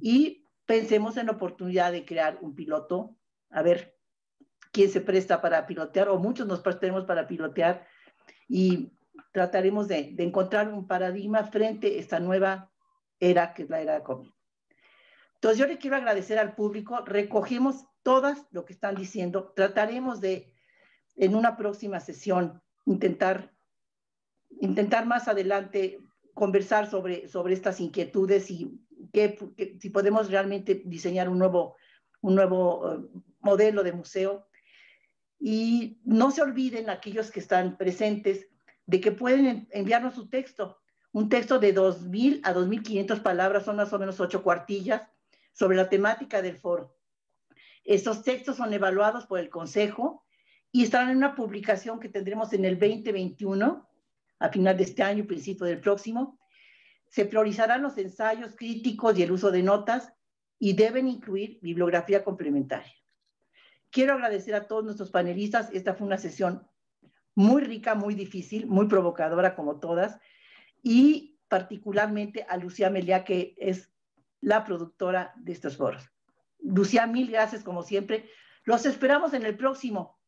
y pensemos en la oportunidad de crear un piloto, a ver quién se presta para pilotear o muchos nos prestemos para pilotear y trataremos de, encontrar un paradigma frente a esta nueva era que es la era de COVID. Entonces yo le quiero agradecer al público, recogemos todas lo que están diciendo, trataremos de en una próxima sesión intentar intentar más adelante conversar sobre, sobre estas inquietudes y si podemos realmente diseñar un nuevo, un nuevo eh, modelo de museo. Y no se olviden aquellos que están presentes de que pueden enviarnos su texto. Un texto de 2.000 a 2.500 palabras, son más o menos ocho cuartillas, sobre la temática del foro. Estos textos son evaluados por el Consejo y estarán en una publicación que tendremos en el 2021, a final de este año, principio del próximo, se priorizarán los ensayos críticos y el uso de notas y deben incluir bibliografía complementaria. Quiero agradecer a todos nuestros panelistas. Esta fue una sesión muy rica, muy difícil, muy provocadora como todas, y particularmente a Lucía Meliá, que es la productora de estos foros. Lucía, mil gracias como siempre. Los esperamos en el próximo.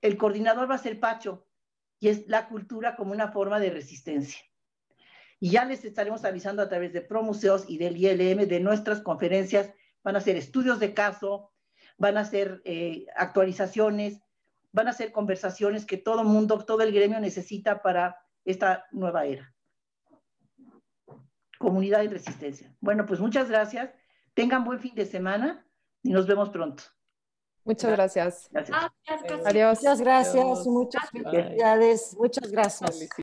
El coordinador va a ser Pacho y es la cultura como una forma de resistencia. Y ya les estaremos avisando a través de Promuseos y del ILM de nuestras conferencias. Van a ser estudios de caso, van a ser eh, actualizaciones, van a ser conversaciones que todo mundo, todo el gremio necesita para esta nueva era. Comunidad y resistencia. Bueno, pues muchas gracias. Tengan buen fin de semana y nos vemos pronto. Muchas gracias. gracias. Ah, Adiós. Muchas gracias. Muchas felicidades. Muchas gracias.